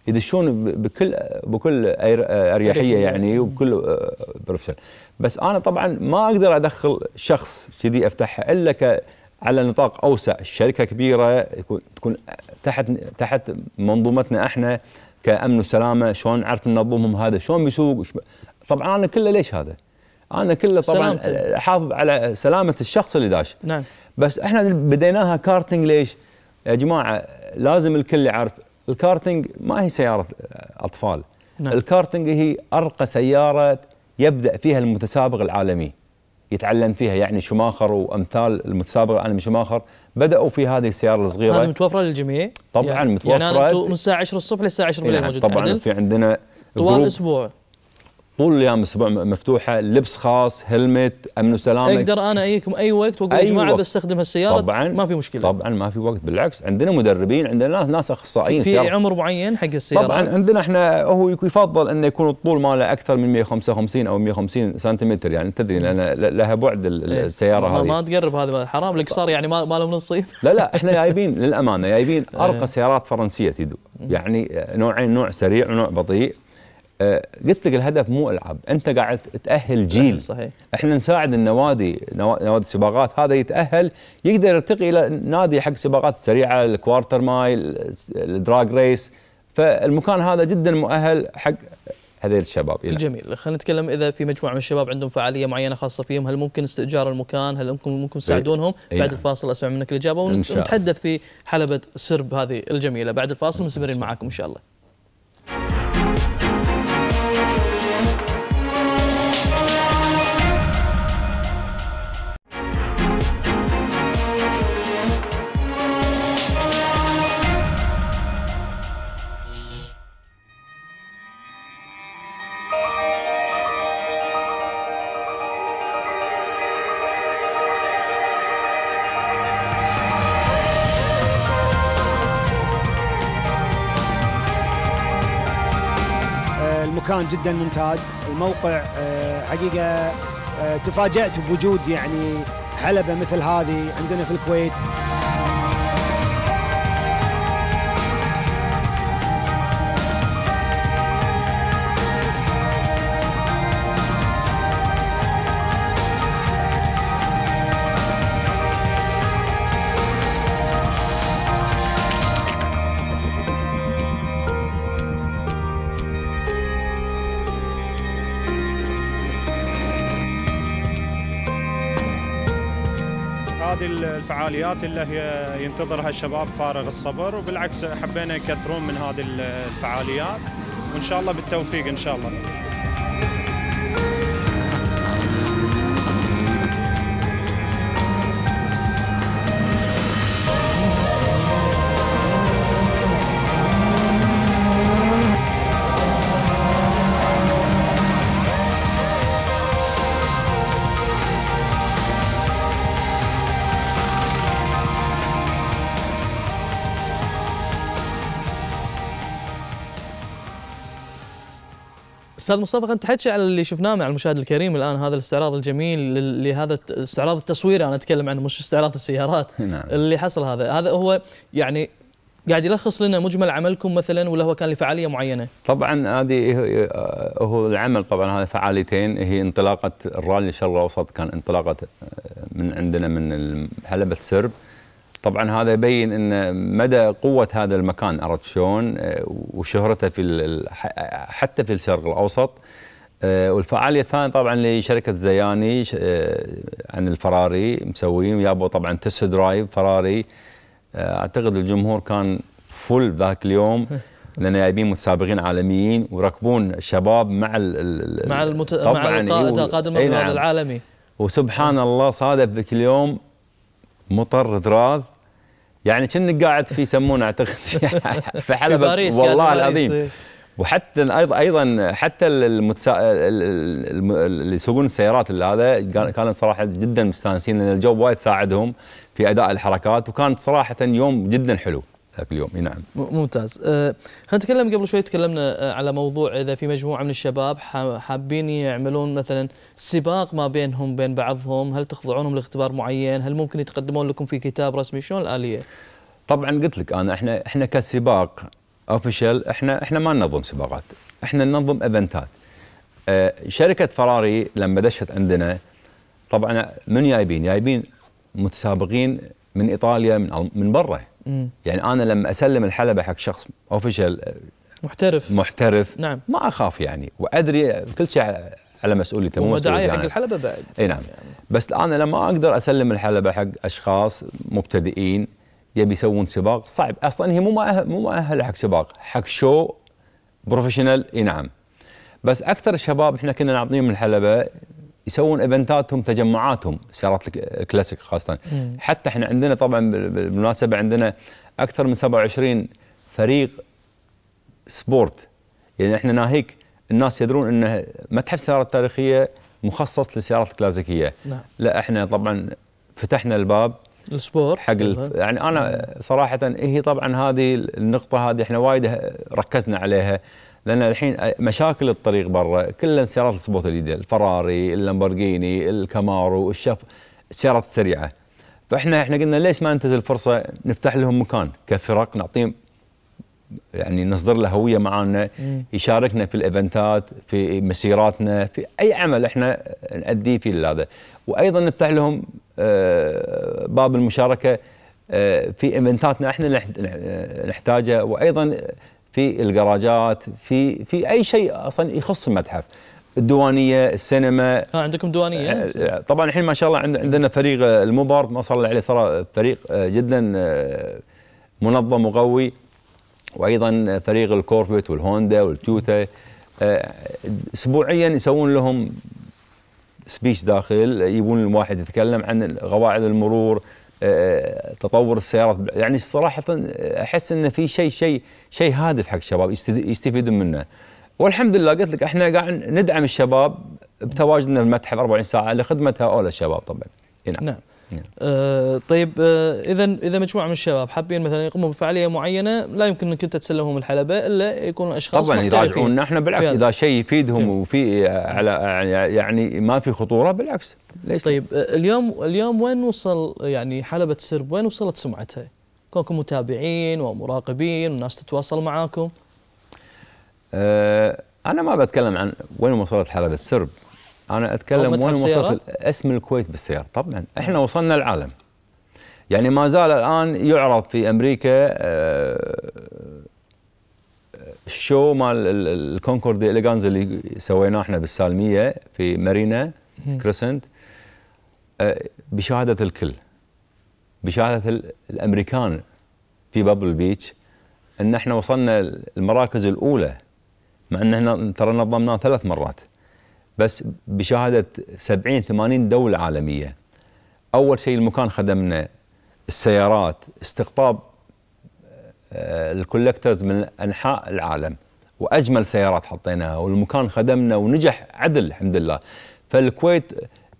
يدشون بكل بكل اريحيه يعني وبكل بروفيشن آه، بس انا طبعا ما اقدر ادخل شخص كذي افتحها الا ك على نطاق اوسع شركه كبيره تكون تحت تحت منظومتنا احنا كامن وسلامه شلون نعرف ننظمهم هذا شلون بيسوق طبعا انا كله ليش هذا؟ انا كله طبعا احافظ على سلامه الشخص اللي داش نعم بس احنا بديناها كارتنج ليش؟ يا جماعه لازم الكل يعرف الكارتنج ما هي سياره اطفال نعم. الكارتنج هي ارقى سياره يبدا فيها المتسابق العالمي يتعلم فيها يعني شماخر وامثال المتسابقه من شماخر بدأوا في هذه السيارة الصغيرة هذه متوفرة للجميع؟ طبعا يعني متوفرة يعني من الساعة 10 الصبح للساعة 10 بالليل يعني إيه، موجود طبعا عدل. في عندنا طوال الاسبوع طول الايام السبوع مفتوحه لبس خاص هلمت امن وسلامه اقدر انا اجيكم اي وقت واقول يا جماعه بستخدم هالسياره طبعا ما في مشكله طبعا ما في وقت بالعكس عندنا مدربين عندنا ناس اخصائيين في, في عمر معين حق السياره طبعا عندنا احنا هو يفضل انه يكون الطول ماله اكثر من 155 او 150 سنتيمتر يعني تدري لان لها بعد إيه. السياره هذه ما تقرب هذا حرام القصار يعني ما ما له من الصيف لا لا احنا جايبين <laughs> للامانه جايبين ارقى إيه. سيارات فرنسيه تدو يعني نوعين نوع سريع ونوع بطيء آه، قلت لك الهدف مو العاب انت قاعد تاهل جيل صحيح احنا نساعد النوادي نوادي السباقات هذا يتاهل يقدر يرتقي الى نادي حق سباقات سريعه الكوارتر مايل الدراج ريس فالمكان هذا جدا مؤهل حق هذيل الشباب يلا. جميل خلينا نتكلم اذا في مجموعه من الشباب عندهم فعاليه معينه خاصه فيهم هل ممكن استئجار المكان هل ممكن ممكن تساعدونهم إيه. بعد الفاصل اسمع منك الاجابه ونتحدث في حلبه سرب هذه الجميله بعد الفاصل مستمرين معاكم ان شاء الله جدا ممتاز الموقع آه، حقيقة آه، تفاجأت بوجود يعني حلبة مثل هذه عندنا في الكويت الفعاليات اللي هي ينتظرها الشباب فارغ الصبر وبالعكس حبينا يكثرون من هذه الفعاليات وان شاء الله بالتوفيق ان شاء الله استاذ مصطفى انت حكي على اللي شفناه مع المشاهد الكريم الان هذا الاستعراض الجميل لهذا الاستعراض التصويري انا اتكلم عنه مش استعراض السيارات <laughs> نعم. اللي حصل هذا هذا هو يعني قاعد يلخص لنا مجمل عملكم مثلا ولا هو كان لفعاليه معينه؟ طبعا هذه هو العمل طبعا هذه فعاليتين هي انطلاقه الرالي الشرق الاوسط كان انطلاقه آه، من عندنا من حلبه سرب طبعا هذا يبين ان مدى قوه هذا المكان عرفت شلون آه، وشهرته في حتى في الشرق الاوسط آه، والفعاليه الثانيه طبعا لشركه زياني آه، عن الفراري مسويين ويابوا طبعا تست درايف فراري اعتقد الجمهور كان فل ذاك اليوم <laughs> لان جايبين متسابقين عالميين وركبون الشباب مع الـ مع المت... مع القائد أيوه، نعم. العالمي وسبحان الله صادف ذاك اليوم مطر دراذ يعني كأنك قاعد في سمونة اعتقد <laughs> في حلب والله العظيم إيه. وحتى ايضا ايضا حتى المتسا... اللي يسوقون السيارات اللي هذا كانوا صراحه جدا مستانسين لان الجو وايد ساعدهم في اداء الحركات وكان صراحه يوم جدا حلو. ذاك اليوم نعم ممتاز أه، خلينا نتكلم قبل شوي تكلمنا أه، على موضوع اذا في مجموعه من الشباب حابين يعملون مثلا سباق ما بينهم بين بعضهم هل تخضعونهم لاختبار معين هل ممكن يتقدمون لكم في كتاب رسمي شلون الاليه طبعا قلت لك انا احنا احنا كسباق اوفيشال احنا احنا ما ننظم سباقات احنا ننظم ايفنتات أه، شركه فراري لما دشت عندنا طبعا من جايبين جايبين متسابقين من ايطاليا من من برا مم. يعني انا لما اسلم الحلبه حق شخص اوفيشال محترف محترف نعم ما اخاف يعني وادري كل شيء على مسؤوليته مو مسؤوليتي حق يعني. الحلبه بعد اي نعم يعني. بس انا لما اقدر اسلم الحلبه حق اشخاص مبتدئين يبي يسوون سباق صعب اصلا هي مو مؤهل مو مؤهله حق سباق حق شو بروفيشنال اي نعم بس اكثر الشباب احنا كنا نعطيهم الحلبه يسوون ايفنتاتهم تجمعاتهم سيارات الكلاسيك خاصه مم. حتى احنا عندنا طبعا بالمناسبه عندنا اكثر من 27 فريق سبورت يعني احنا ناهيك الناس يدرون ان متحف السيارات التاريخيه مخصص للسيارات الكلاسيكيه نعم. لا احنا طبعا فتحنا الباب السبور حق الف... يعني انا صراحه هي إيه طبعا هذه النقطه هذه احنا وايد ركزنا عليها لان الحين مشاكل الطريق برا كلها سيارات السبورت الجديده الفراري اللامبورجيني الكامارو الشف السيارات السريعه فاحنا احنا قلنا ليش ما ننتهز الفرصه نفتح لهم مكان كفرق نعطيهم يعني نصدر له هويه معانا يشاركنا في الايفنتات في مسيراتنا في اي عمل احنا نأديه في هذا وايضا نفتح لهم آه، باب المشاركه آه، في ايفنتاتنا احنا نحتاجه وايضا في الجراجات في في اي شيء اصلا يخص المتحف الديوانيه السينما ها عندكم ديوانيه آه، آه، طبعا الحين ما شاء الله عندنا فريق آه، المبار ما الله عليه صار فريق جدا منظم وقوي وايضا فريق الكورفيت والهوندا والتويوتا اسبوعيا يسوون لهم سبيش داخل يبون الواحد يتكلم عن قواعد المرور تطور السيارات يعني صراحه احس ان في شيء شيء شيء هادف حق الشباب يستفيدون منه والحمد لله قلت لك احنا قاعد ندعم الشباب بتواجدنا في المتحف 24 ساعه لخدمه هؤلاء الشباب طبعا نعم آه، طيب آه، اذا اذا مجموعه من الشباب حابين مثلا يقوموا بفعاليه معينه لا يمكن انك انت تسلمهم الحلبه الا يكونوا اشخاص طبعا يراجعون احنا بالعكس اذا شيء يفيدهم وفي آه، على يعني ما في خطوره بالعكس ليش طيب اليوم اليوم وين وصل يعني حلبه سرب وين وصلت سمعتها؟ كونكم متابعين ومراقبين والناس تتواصل معاكم. أه انا ما بتكلم عن وين وصلت حلبه السرب انا اتكلم وين وصلت اسم الكويت بالسياره طبعا يعني احنا وصلنا العالم يعني ما زال الان يعرض في امريكا آه، الشو مال الكونكورد اليجانز اللي سويناه احنا بالسالميه في مارينا كريسنت آه، بشهاده الكل بشهاده الامريكان في بابل بيتش ان احنا وصلنا المراكز الاولى مع ان احنا ترى نظمناه ثلاث مرات بس بشهاده 70 80 دوله عالميه اول شيء المكان خدمنا السيارات استقطاب آه، الكولكترز من انحاء العالم واجمل سيارات حطيناها والمكان خدمنا ونجح عدل الحمد لله فالكويت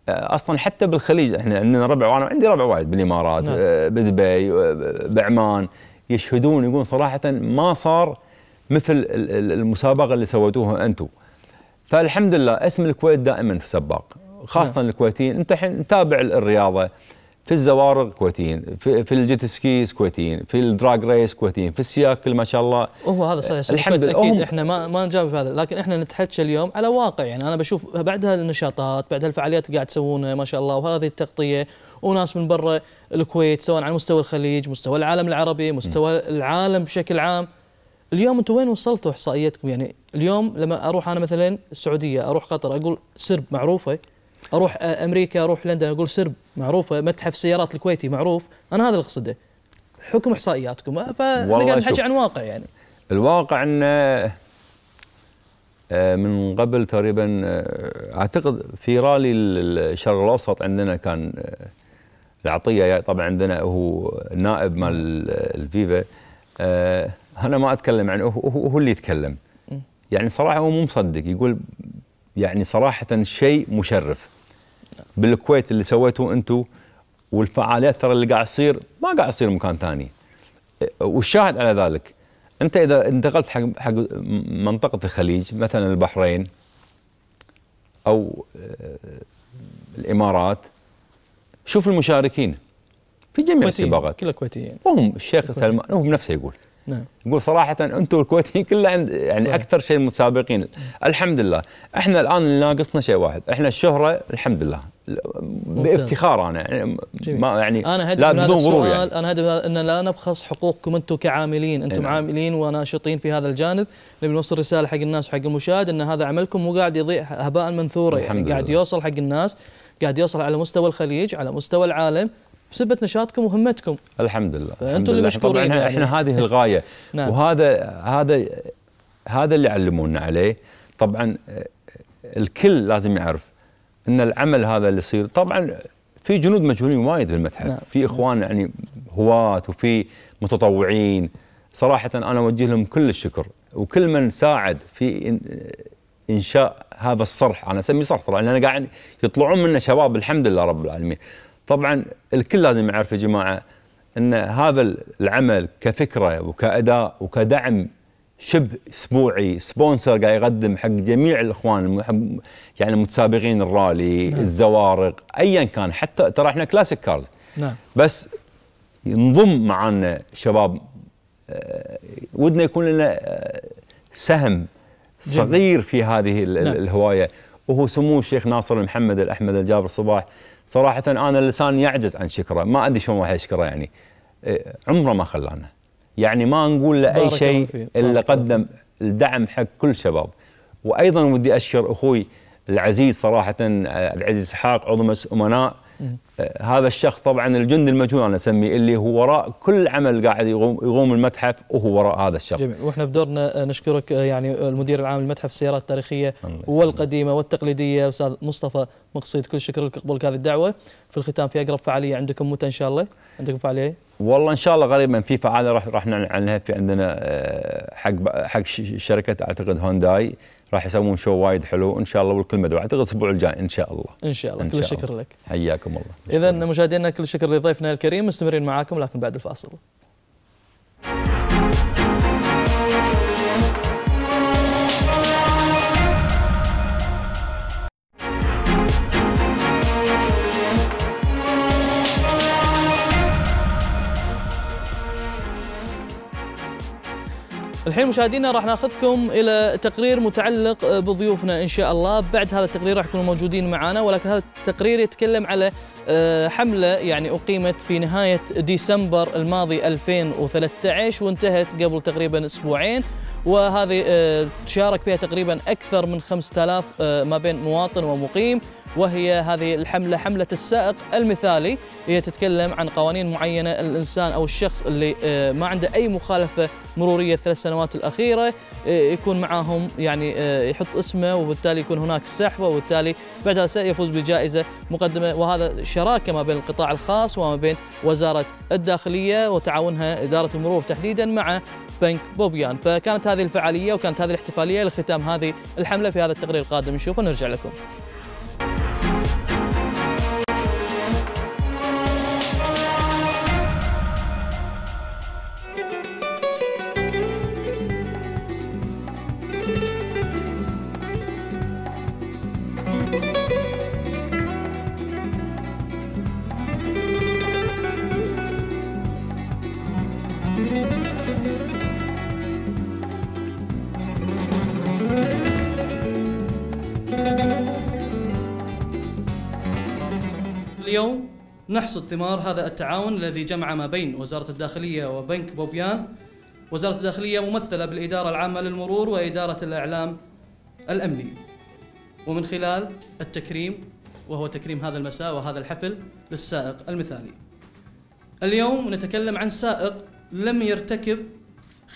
آه، اصلا حتى بالخليج احنا عندنا ربع وانا عندي ربع وايد بالامارات نعم. آه، بدبي بعمان يشهدون يقولون صراحه ما صار مثل المسابقه اللي سويتوها انتم فالحمد لله اسم الكويت دائما في سباق خاصه نعم. الكويتيين انت الحين نتابع الرياضه في الزوارق كويتيين في, في الجيت سكيز كويتيين في الدراج ريس كويتيين في السياق ما شاء الله هو هذا صحيح الحمد لله اكيد احنا ما ما نجاوب هذا لكن احنا نتحكى اليوم على واقع يعني انا بشوف بعد هالنشاطات بعد هالفعاليات اللي قاعد تسوونها ما شاء الله وهذه التغطيه وناس من برا الكويت سواء على مستوى الخليج مستوى العالم العربي مستوى م. العالم بشكل عام اليوم انتم وين وصلتوا احصائيتكم يعني اليوم لما اروح انا مثلا السعوديه اروح قطر اقول سرب معروفه اروح امريكا اروح لندن اقول سرب معروفه متحف السيارات الكويتي معروف انا هذا اللي اقصده حكم احصائياتكم فانا قاعد نحكي عن واقع يعني الواقع ان من قبل تقريبا اعتقد في رالي الشرق الاوسط عندنا كان العطيه يعني طبعا عندنا هو نائب مال الفيفا انا ما اتكلم عن يعني، هو, هو اللي يتكلم يعني صراحه هو مو مصدق يقول يعني صراحه شيء مشرف بالكويت اللي سويتوه انتم والفعاليات ترى اللي قاعد تصير ما قاعد تصير مكان ثاني والشاهد على ذلك انت اذا انتقلت حق حق منطقه الخليج مثلا البحرين او آه، الامارات شوف المشاركين في جميع السباقات كل كويتيين وهم الشيخ سلمان هم نفسه يقول نعم نقول صراحه انتم الكويتيين كلها يعني صحيح. اكثر شيء متسابقين الحمد لله احنا الان اللي ناقصنا شيء واحد احنا الشهره الحمد لله بافتخار انا يعني ما يعني انا لا هذا السؤال يعني انا هدف ان لا نبخس حقوقكم انتم كعاملين انتم نعم. عاملين وناشطين في هذا الجانب نبي نوصل رساله حق الناس وحق المشاهد ان هذا عملكم مو قاعد يضيع هباء منثورا يعني قاعد يوصل حق الناس قاعد يوصل على مستوى الخليج على مستوى العالم بسبه نشاطكم وهمتكم الحمد لله انتم اللي مشكورين يعني. احنا هذه <laughs> الغايه نعم. وهذا هذا هذا اللي علمونا عليه طبعا الكل لازم يعرف ان العمل هذا اللي يصير طبعا في جنود مجهولين وايد في المتحف نعم. في اخوان يعني هواة وفي متطوعين صراحه انا اوجه لهم كل الشكر وكل من ساعد في انشاء هذا الصرح انا اسميه صرح طبعا لان قاعد يطلعون منه شباب الحمد لله رب العالمين طبعا الكل لازم يعرف يا جماعه ان هذا العمل كفكره وكاداء وكدعم شبه اسبوعي سبونسر قاعد يقدم حق جميع الاخوان يعني متسابقين الرالي نعم. الزوارق ايا كان حتى ترى احنا كلاسيك كارز نعم. بس ينضم معنا شباب آه، ودنا يكون لنا آه، سهم صغير في هذه نعم. الهوايه وهو سمو الشيخ ناصر محمد الاحمد الجابر صباح صراحه انا اللسان يعجز عن شكره ما ادري شلون واحد يشكره يعني إيه، عمره ما خلانا يعني ما نقول له اي شيء الا قدم الدعم حق كل شباب وايضا ودي اشكر اخوي العزيز صراحه عبد العزيز اسحاق عضو امناء آه، هذا الشخص طبعا الجند المجهول انا اسميه اللي هو وراء كل عمل قاعد يقوم يقوم المتحف وهو وراء هذا الشخص. جميل واحنا بدورنا آه، نشكرك آه، يعني المدير العام لمتحف السيارات التاريخيه والقديمه والتقليديه الاستاذ مصطفى مقصيد كل شكر لك قبولك هذه الدعوه. في الختام في اقرب فعاليه عندكم متى ان شاء الله؟ عندكم فعاليه؟ والله ان شاء الله قريبا في فعاليه راح راح نعلن عنها في عندنا حق حق شركه اعتقد هونداي راح يسوون شو وايد حلو ان شاء الله والكل مدعو اعتقد الاسبوع الجاي ان شاء الله ان شاء الله إن شاء كل الشكر لك حياكم الله اذا مشاهدينا كل الشكر لضيفنا الكريم مستمرين معاكم لكن بعد الفاصل الحين مشاهدينا راح ناخذكم الى تقرير متعلق بضيوفنا ان شاء الله بعد هذا التقرير راح يكونوا موجودين معنا ولكن هذا التقرير يتكلم على آه، حمله يعني اقيمت في نهايه ديسمبر الماضي 2013 وانتهت قبل تقريبا اسبوعين وهذه آه، تشارك فيها تقريبا أكثر من 5000 آه، ما بين مواطن ومقيم وهي هذه الحملة حملة السائق المثالي هي تتكلم عن قوانين معينة الإنسان أو الشخص اللي آه، ما عنده أي مخالفة مرورية الثلاث سنوات الأخيرة يكون معاهم يعني يحط اسمه وبالتالي يكون هناك سحبة وبالتالي بعدها سيفوز بجائزة مقدمة وهذا شراكة ما بين القطاع الخاص وما بين وزارة الداخلية وتعاونها إدارة المرور تحديدا مع بنك بوبيان فكانت هذه الفعالية وكانت هذه الاحتفالية لختام هذه الحملة في هذا التقرير القادم نشوفه ونرجع لكم نحصد ثمار هذا التعاون الذي جمع ما بين وزارة الداخلية وبنك بوبيان وزارة الداخلية ممثلة بالإدارة العامة للمرور وإدارة الإعلام الأمني ومن خلال التكريم وهو تكريم هذا المساء وهذا الحفل للسائق المثالي اليوم نتكلم عن سائق لم يرتكب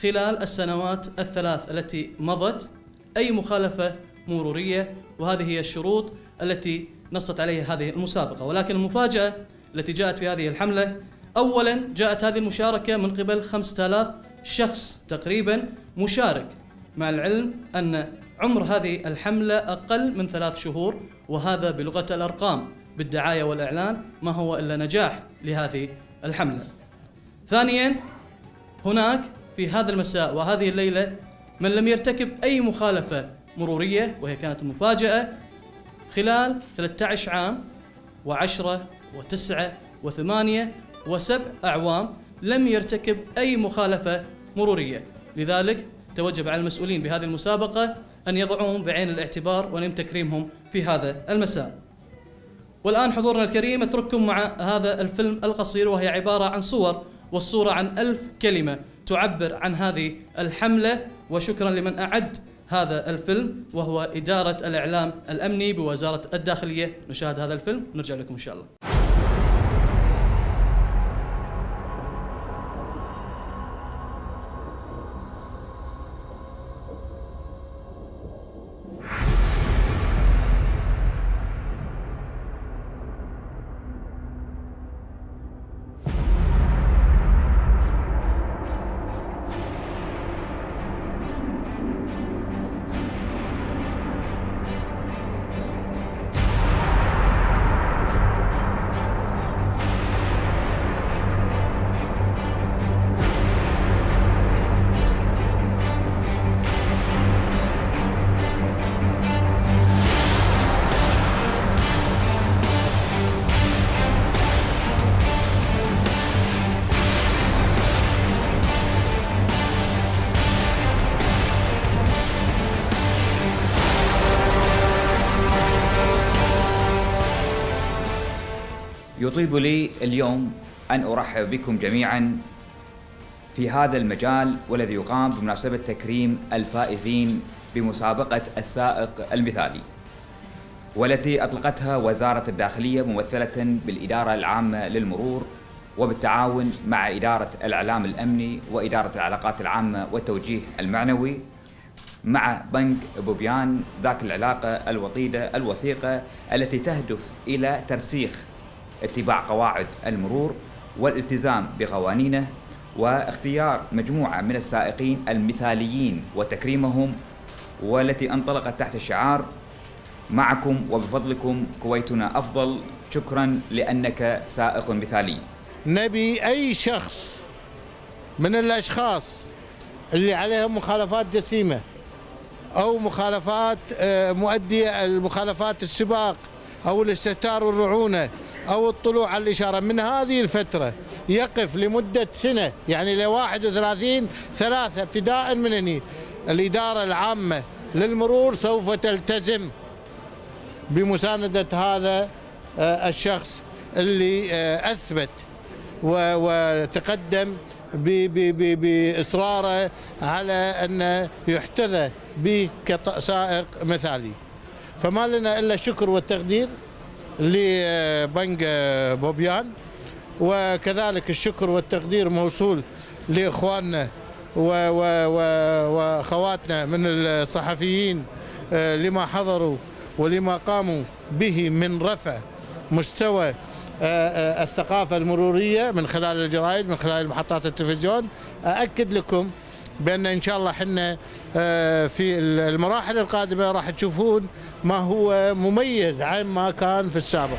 خلال السنوات الثلاث التي مضت أي مخالفة مرورية وهذه هي الشروط التي نصت عليها هذه المسابقة ولكن المفاجأة التي جاءت في هذه الحملة أولا جاءت هذه المشاركة من قبل 5000 شخص تقريبا مشارك مع العلم أن عمر هذه الحملة أقل من ثلاث شهور وهذا بلغة الأرقام بالدعاية والإعلان ما هو إلا نجاح لهذه الحملة ثانيا هناك في هذا المساء وهذه الليلة من لم يرتكب أي مخالفة مرورية وهي كانت مفاجأة خلال 13 عام وعشرة وتسعة وثمانية وسبع أعوام لم يرتكب أي مخالفة مرورية لذلك توجب على المسؤولين بهذه المسابقة أن يضعوهم بعين الاعتبار ونم تكريمهم في هذا المساء والآن حضورنا الكريم أترككم مع هذا الفيلم القصير وهي عبارة عن صور والصورة عن ألف كلمة تعبر عن هذه الحملة وشكرا لمن أعد هذا الفيلم وهو إدارة الإعلام الأمني بوزارة الداخلية نشاهد هذا الفيلم ونرجع لكم إن شاء الله يطيب لي اليوم أن أرحب بكم جميعا في هذا المجال والذي يقام بمناسبة تكريم الفائزين بمسابقة السائق المثالي والتي أطلقتها وزارة الداخلية ممثلة بالإدارة العامة للمرور وبالتعاون مع إدارة الإعلام الأمني وإدارة العلاقات العامة والتوجيه المعنوي مع بنك بوبيان ذاك العلاقة الوطيدة الوثيقة التي تهدف إلى ترسيخ اتباع قواعد المرور والالتزام بقوانينه واختيار مجموعة من السائقين المثاليين وتكريمهم والتي انطلقت تحت الشعار معكم وبفضلكم كويتنا أفضل شكرا لأنك سائق مثالي نبي أي شخص من الأشخاص اللي عليهم مخالفات جسيمة أو مخالفات آه، مؤدية المخالفات السباق أو الاستهتار والرعونة أو الطلوع على الإشارة من هذه الفترة يقف لمدة سنة يعني ل 31 ثلاثة ابتداء من هني الإدارة العامة للمرور سوف تلتزم بمساندة هذا آه، الشخص اللي آه، أثبت وتقدم بإصراره على أن يحتذى به كسائق مثالي فما لنا إلا الشكر والتقدير لبنك بوبيان وكذلك الشكر والتقدير موصول لاخواننا واخواتنا من الصحفيين آه، لما حضروا ولما قاموا به من رفع مستوى آه، آه، الثقافة المرورية من خلال الجرائد من خلال محطات التلفزيون أأكد لكم بأن إن شاء الله حنا في المراحل القادمة راح تشوفون ما هو مميز عن ما كان في السابق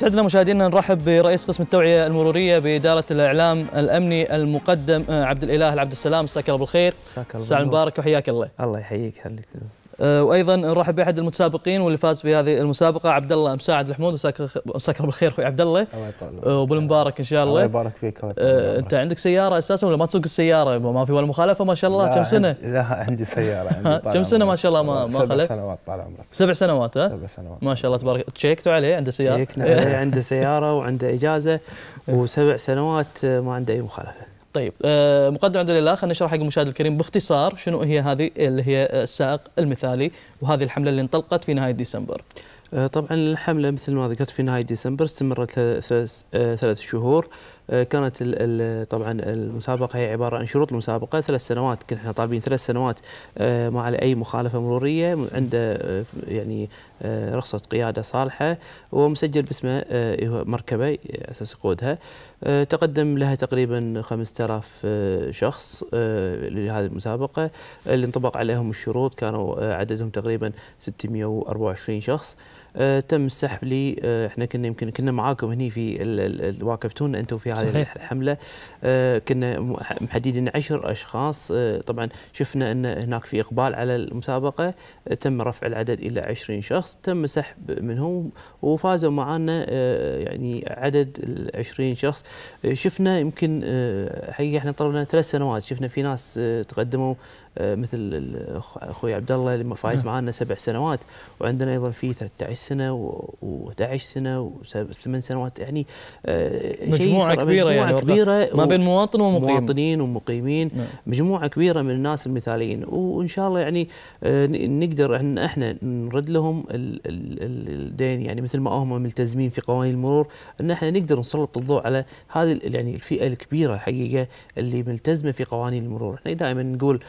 سعدنا مشاهدينا نرحب برئيس قسم التوعيه المروريه باداره الاعلام الامني المقدم آه، عبد الاله عبد السلام مساك الله بالخير مساك الله الساعه المباركه وحياك الله الله يحييك خليك آه، وايضا نرحب باحد المتسابقين واللي فاز في هذه المسابقه عبد الله مساعد الحمود مساك بالخير اخوي عبد الله وبالمبارك آه، ان شاء الله الله يبارك فيك آه، انت عندك سياره اساسا ولا ما تسوق السياره ما في ولا مخالفه ما شاء الله كم سنه؟ لا عندي سياره <laughs> كم سنه ما شاء الله ما ما سبع سنوات طال عمرك سبع سنوات ها؟ سبع سنوات ما شاء الله تبارك تشيكت عليه عنده سياره؟ شيكنا عليه عنده سياره وعنده اجازه وسبع سنوات ما عنده اي مخالفه طيب آه، مقدم عبد الله خلينا نشرح حق المشاهد الكريم باختصار شنو هي هذه اللي هي السائق المثالي وهذه الحمله اللي انطلقت في نهايه ديسمبر. آه، طبعا الحمله مثل ما ذكرت في نهايه ديسمبر استمرت ثلاث آه، شهور آه، كانت طبعا المسابقه هي عباره عن شروط المسابقه ثلاث سنوات كنا طالبين ثلاث سنوات آه، ما على اي مخالفه مروريه عنده آه، يعني رخصه قياده صالحه ومسجل باسمه مركبه اساس يقودها تقدم لها تقريبا 5000 شخص لهذه المسابقه اللي انطبق عليهم الشروط كانوا عددهم تقريبا 624 شخص آه، تم السحب لي آه، احنا كنا يمكن كنا معاكم هنا في الواكفتون انتم في هذه صحيح. الحمله آه، كنا محددين عشر اشخاص طبعا شفنا ان هناك في اقبال على المسابقه تم رفع العدد الى 20 شخص تم سحب منهم وفازوا معنا يعني عدد ال 20 شخص شفنا يمكن حقيقه احنا طلبنا ثلاث سنوات شفنا في ناس تقدموا آه، مثل اخوي عبد الله اللي فايز نعم. معانا سبع سنوات وعندنا ايضا في 13 سنه و11 سنه وثمان سنوات يعني آه، مجموعه كبيره يعني مجموعة يعني كبيره ما بين مواطن ومقيم مواطنين ومقيمين نعم. مجموعه كبيره من الناس المثاليين وان شاء الله يعني آه، نقدر ان احنا نرد لهم الدين يعني مثل ما هم ملتزمين في قوانين المرور ان احنا نقدر نسلط الضوء على هذه يعني الفئه الكبيره حقيقه اللي ملتزمه في قوانين المرور احنا دائما نقول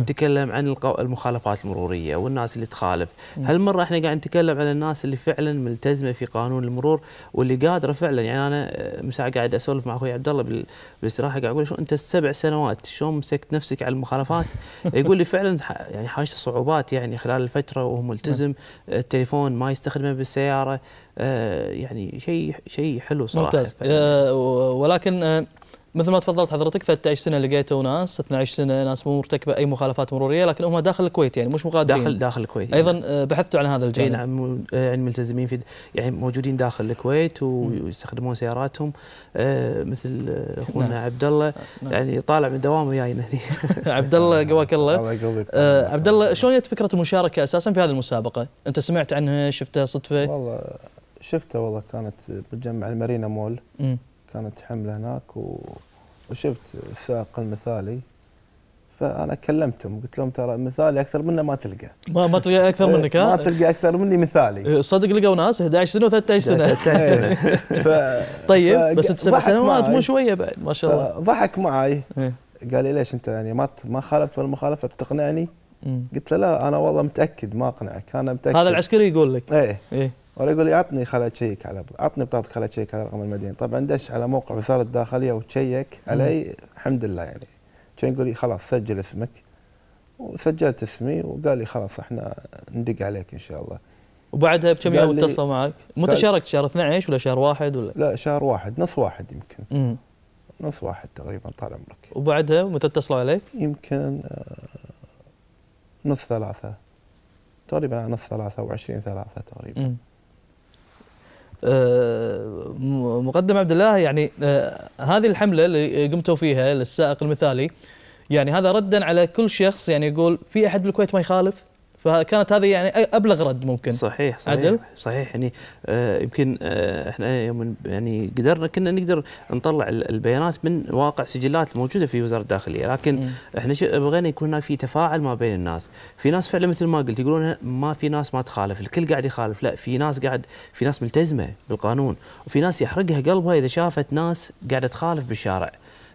ونتكلم نعم. عن المخالفات المروريه والناس اللي تخالف هالمره احنا قاعد نتكلم على الناس اللي فعلا ملتزمه في قانون المرور واللي قادره فعلا يعني انا آه، من ساعه قاعد اسولف مع اخوي عبد الله بالاستراحه قاعد اقول شو انت السبع سنوات شلون مسكت نفسك على المخالفات <laughs> يقول لي فعلا يعني حاشت صعوبات يعني خلال الفتره وهو ملتزم التليفون ما يستخدمه بالسياره آه، يعني شيء شيء حلو صراحه ممتاز آه، ولكن مثل ما تفضلت حضرتك 13 سنه لقيتوا ناس 12 سنه ناس مو مرتكبه اي مخالفات مروريه لكن هم داخل الكويت يعني مش مغادرين داخل داخل الكويت ايضا يعني بحثتوا عن هذا الجانب اي نعم آه، يعني ملتزمين في يعني موجودين داخل الكويت ويستخدمون سياراتهم آه، مثل نعم. اخونا نعم. عبد الله نعم. يعني طالع من دوامه جاي هني <laughs> يعني. عبد الله قواك الله الله يقويك عبد الله شلون جت فكره المشاركه اساسا في هذه المسابقه؟ انت سمعت عنها شفتها صدفه؟ والله شفتها والله كانت بتجمع المارينا مول كانت حمله هناك و... وشفت السائق المثالي فانا كلمتهم قلت لهم ترى مثالي اكثر منه ما تلقى ما ما تلقى اكثر إيه، منك ها؟ ما تلقى اكثر مني مثالي إيه، صدق لقوا ناس 11 سنه و13 سنه 13 سنه إيه. ف... طيب بس انت سبع سنوات مو شويه بعد ما شاء الله ضحك معي قال لي ليش انت يعني ما ما خالفت مخالفة بتقنعني؟ قلت له لا انا والله متاكد ما اقنعك انا متاكد هذا العسكري يقول لك ايه ايه ولا يقول لي عطني خلا اشيك على عطني بطاقتك خلا اشيك على رقم المدينه طبعا دش على موقع وزاره الداخليه وتشيك علي الحمد لله يعني كان يقول لي خلاص سجل اسمك وسجلت اسمي وقال لي خلاص احنا ندق عليك ان شاء الله وبعدها بكم يوم اتصلوا معك؟ متى شاركت شهر 12 ولا شهر واحد ولا؟ لا شهر واحد نص واحد يمكن مم. نص واحد تقريبا طال عمرك وبعدها متى اتصلوا عليك؟ يمكن آه، نص ثلاثة تقريبا نص ثلاثة وعشرين ثلاثة تقريبا مم. آه، مقدم عبد الله يعني آه، هذه الحمله اللي قمتوا فيها للسائق المثالي يعني هذا ردا على كل شخص يعني يقول في احد بالكويت ما يخالف فكانت هذه يعني ابلغ رد ممكن صحيح صحيح عدل؟ صحيح يعني آه يمكن آه احنا يوم يعني قدرنا كنا نقدر نطلع البيانات من واقع سجلات الموجوده في وزاره الداخليه لكن م. احنا بغينا يكون في تفاعل ما بين الناس في ناس فعلا مثل ما قلت يقولون ما في ناس ما تخالف الكل قاعد يخالف لا في ناس قاعد في ناس ملتزمه بالقانون وفي ناس يحرقها قلبها اذا شافت ناس قاعده تخالف بالشارع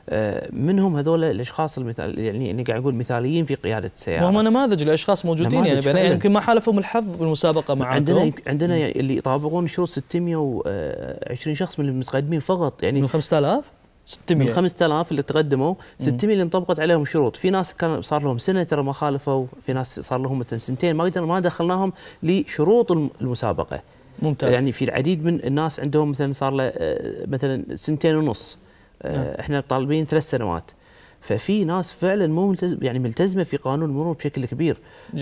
آه، منهم هذول الاشخاص المثال يعني اني قاعد اقول مثاليين في قياده السياره وهم نماذج لاشخاص موجودين نماذج يعني يمكن ما حالفهم الحظ بالمسابقه معهم عندنا عندنا يعني اللي يطابقون آه، شروط 620 شخص من المتقدمين فقط يعني من 5000 600 من 5000 اللي تقدموا 600 اللي انطبقت عليهم شروط في ناس كان صار لهم سنه ترى ما خالفوا في ناس صار لهم مثلا سنتين ما قدرنا ما دخلناهم لشروط المسابقه ممتاز يعني في العديد من الناس عندهم مثلا صار له آه، مثلا سنتين ونص آه، نعم. احنا طالبين ثلاث سنوات ففي ناس فعلا مو ملتزم يعني ملتزمه في قانون المرور بشكل كبير آه،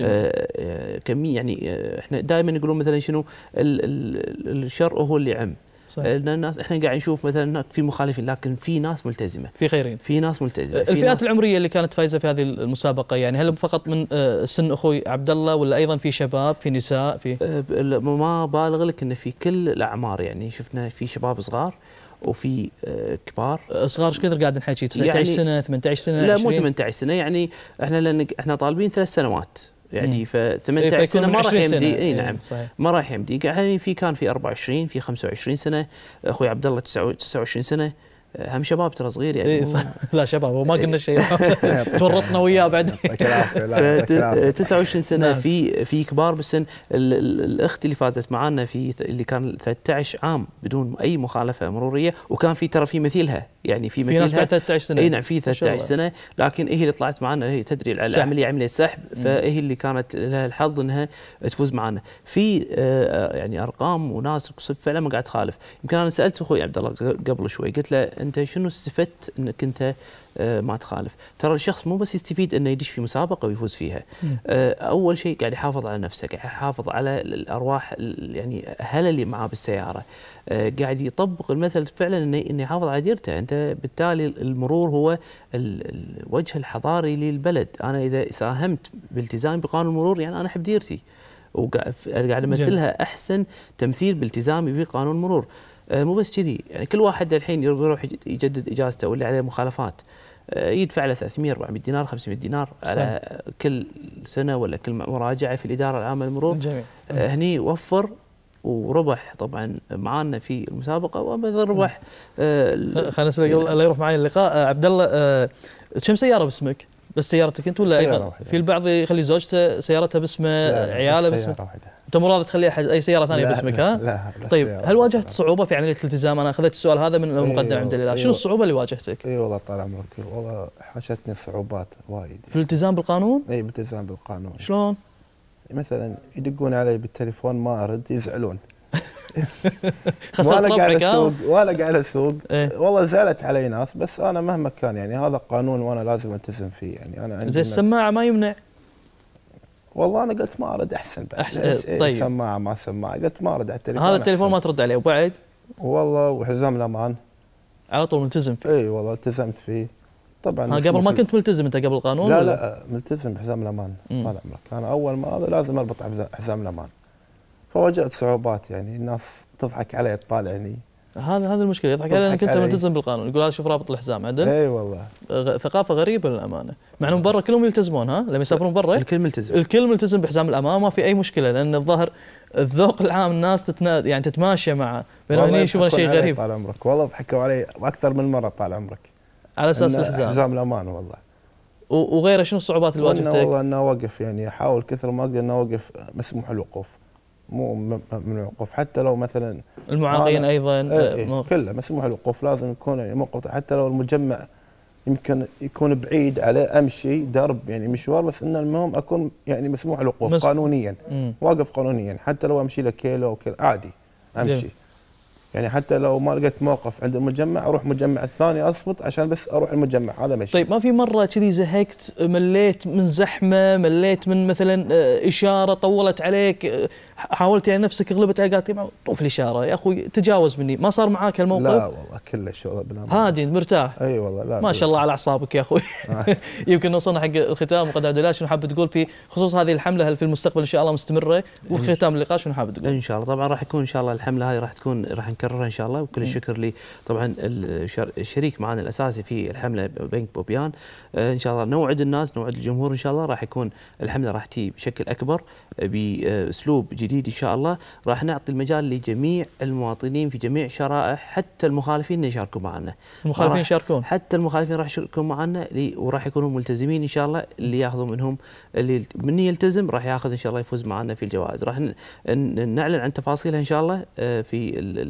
آه، كمية يعني احنا دائما يقولون مثلا شنو الشر هو اللي عم صحيح. الناس احنا قاعد نشوف مثلا هناك في مخالفين لكن في ناس ملتزمه في خيرين في ناس ملتزمه الفئات ناس العمريه اللي كانت فايزه في هذه المسابقه يعني هل فقط من سن اخوي عبد الله ولا ايضا في شباب في نساء في ما بالغ لك انه في كل الاعمار يعني شفنا في شباب صغار وفي آه، كبار آه، صغار ايش كثر قاعد نحكي 19 يعني سنه 18 سنه لا مو 18 سنه يعني احنا لان احنا طالبين ثلاث سنوات يعني ف 18 إيه، سنه ما راح يمدي اي إيه، نعم صحيح. ما راح يمدي يعني في كان في 24 في 25 سنه اخوي عبد الله 29 سنه هم شباب ترى صغير يعني إيه <laughs> لا شباب وما قلنا شيء <laughs> تورطنا وياه بعد 29 <laughs> سنه نعم. في في كبار بالسن الاخت اللي فازت معانا في اللي كان 13 عام بدون اي مخالفه مروريه وكان في ترى في مثيلها يعني في مثيلها في ناس بعد 13 سنه اي نعم في 13 سنه لكن هي اللي طلعت معنا هي تدري العمليه عمليه سحب فهي اللي كانت لها الحظ انها تفوز معنا في آه، يعني ارقام وناس فعلا ما قاعد تخالف يمكن انا سالت اخوي عبد الله قبل شوي قلت له انت شنو استفدت انك انت آه، ما تخالف ترى الشخص مو بس يستفيد انه يدش في مسابقه ويفوز فيها آه، اول شيء قاعد يحافظ على نفسه قاعد يحافظ على الارواح يعني اهله اللي معاه بالسياره آه، قاعد يطبق المثل فعلا انه يحافظ على ديرته انت بالتالي المرور هو الوجه الحضاري للبلد انا اذا ساهمت بالتزامي بقانون المرور يعني انا احب ديرتي وقاعد امثلها احسن تمثيل بالتزامي بقانون المرور آه، مو بس كذي يعني كل واحد الحين يروح يجدد اجازته ولا عليه مخالفات آه، يدفع له 300 400 دينار 500 دينار صحيح. على كل سنه ولا كل مراجعه في الاداره العامه للمرور جميل. آه، هني وفر وربح طبعا معانا في المسابقه وايضا ربح خلينا نسال قبل لا يروح معي اللقاء عبد الله كم سياره باسمك؟ بس سيارتك انت ولا ايضا؟ في البعض يخلي زوجته سيارتها باسمه عياله باسمه؟ سياره واحده انت مو راضي تخلي احد اي سياره ثانيه باسمك ها؟ لا, لا طيب هل واجهت صعوبه في عمليه الالتزام؟ انا اخذت السؤال هذا من إيه، المقدم عبد الله، إيه، شنو إيه. الصعوبه اللي واجهتك؟ اي والله طال عمرك والله حاشتني صعوبات وايد يعني. في الالتزام بالقانون؟ اي بالالتزام بالقانون شلون؟ مثلا يدقون علي بالتليفون ما ارد يزعلون <laughs> خسرت ربعك ها؟ ولا قاعد اسوق والله زعلت علي ناس بس انا مهما كان يعني هذا قانون وانا لازم التزم فيه يعني انا عندي زي السماعه ما يمنع والله انا قلت ما ارد احسن بعد أحسن إيه طيب سماعه ما سماعه قلت ما ارد على التليفون هذا التليفون ما ترد عليه وبعد والله وحزام الامان على طول ملتزم فيه اي والله التزمت فيه طبعا ها قبل ما كنت ملتزم انت قبل القانون لا ولا؟ لا ملتزم بحزام الامان طال عمرك انا اول ما هذا لازم اربط حزام الامان فواجهت صعوبات يعني الناس تضحك علي تطالعني هذا هذا المشكله يضحك علي انك انت ملتزم بالقانون يقول هذا شوف رابط الحزام عدل اي والله آه، ثقافه غريبه للامانه مع انهم برا كلهم يلتزمون ها لما يسافرون برا الكل ملتزم الكل ملتزم بحزام الامان ما في اي مشكله لان الظاهر الذوق العام الناس تتنا يعني تتماشى معه بينما هني يشوفون شيء غريب طال عمرك والله ضحكوا علي اكثر من مره طال عمرك على اساس الحزام حزام الامان والله وغيره شنو الصعوبات اللي واجهتك؟ والله انه اوقف يعني احاول كثر ما اقدر انه اوقف مسموح الوقوف مو ممنوع الوقوف حتى لو مثلا المعاقين ايضا إيه, إيه، كله مسموح الوقوف لازم يكون يعني منقطع حتى لو المجمع يمكن يكون بعيد عليه امشي درب يعني مشوار بس ان المهم اكون يعني مسموح الوقوف مس... قانونيا واقف قانونيا حتى لو امشي لك كيلو كيلو عادي امشي جميل. يعني حتى لو ما لقيت موقف عند المجمع اروح مجمع الثاني اصبط عشان بس اروح المجمع هذا مشي طيب ما في مره كذي زهقت مليت من زحمه مليت من مثلا آه، اشاره طولت عليك آه، حاولت يعني نفسك غلبت على قالت طوف الاشاره يا اخوي تجاوز مني ما صار معاك الموقف لا والله كلش والله هادي مرتاح اي والله لا ما شاء الله على اعصابك يا اخوي آه. <laughs> يمكن وصلنا حق الختام وقد عبد الله شنو حاب تقول في خصوص هذه الحمله هل في المستقبل ان شاء الله مستمره وختام اللقاء شنو حاب تقول ان شاء الله طبعا راح يكون ان شاء الله الحمله هاي راح تكون راح نكررها ان شاء الله وكل إيه. الشكر لي طبعا الشريك معنا الاساسي في الحمله بنك بوبيان آه، ان شاء الله نوعد الناس نوعد الجمهور ان شاء الله راح يكون الحمله راح تي بشكل اكبر آه، باسلوب جديد ان شاء الله راح نعطي المجال لجميع المواطنين في جميع شرائح حتى المخالفين يشاركوا معنا المخالفين يشاركون حتى المخالفين راح يشاركون معنا وراح يكونوا ملتزمين ان شاء الله اللي ياخذوا منهم اللي من يلتزم راح ياخذ ان شاء الله يفوز معنا في الجوائز راح نعلن عن تفاصيلها ان شاء الله آه، في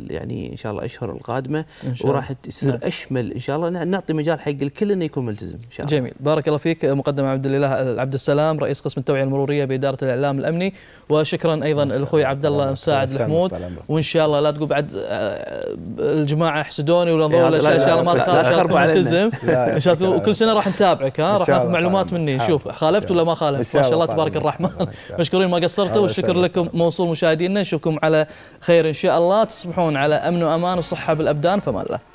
يعني يعني ان شاء الله اشهر القادمه إن شاء وراح تصير نعم. اشمل ان شاء الله نعطي مجال حق الكل انه يكون ملتزم ان شاء الله جميل بارك الله فيك مقدم عبد الله عبد السلام رئيس قسم التوعيه المروريه باداره الاعلام الامني وشكرا ايضا الاخوي عبد الله مساعد الحمود وان شاء الله لا تقول بعد الجماعه يحسدوني ولا انظروا ان شاء الله ما تخاف ان شاء الله ملتزم ان شاء الله وكل سنه راح نتابعك ها راح ناخذ معلومات مني نشوف خالفت ولا ما خالفت ما شاء الله تبارك الرحمن مشكورين ما قصرتوا والشكر لكم موصول مشاهدينا نشوفكم على خير ان شاء الله تصبحون على على أمن وأمان وصحة بالأبدان فما الله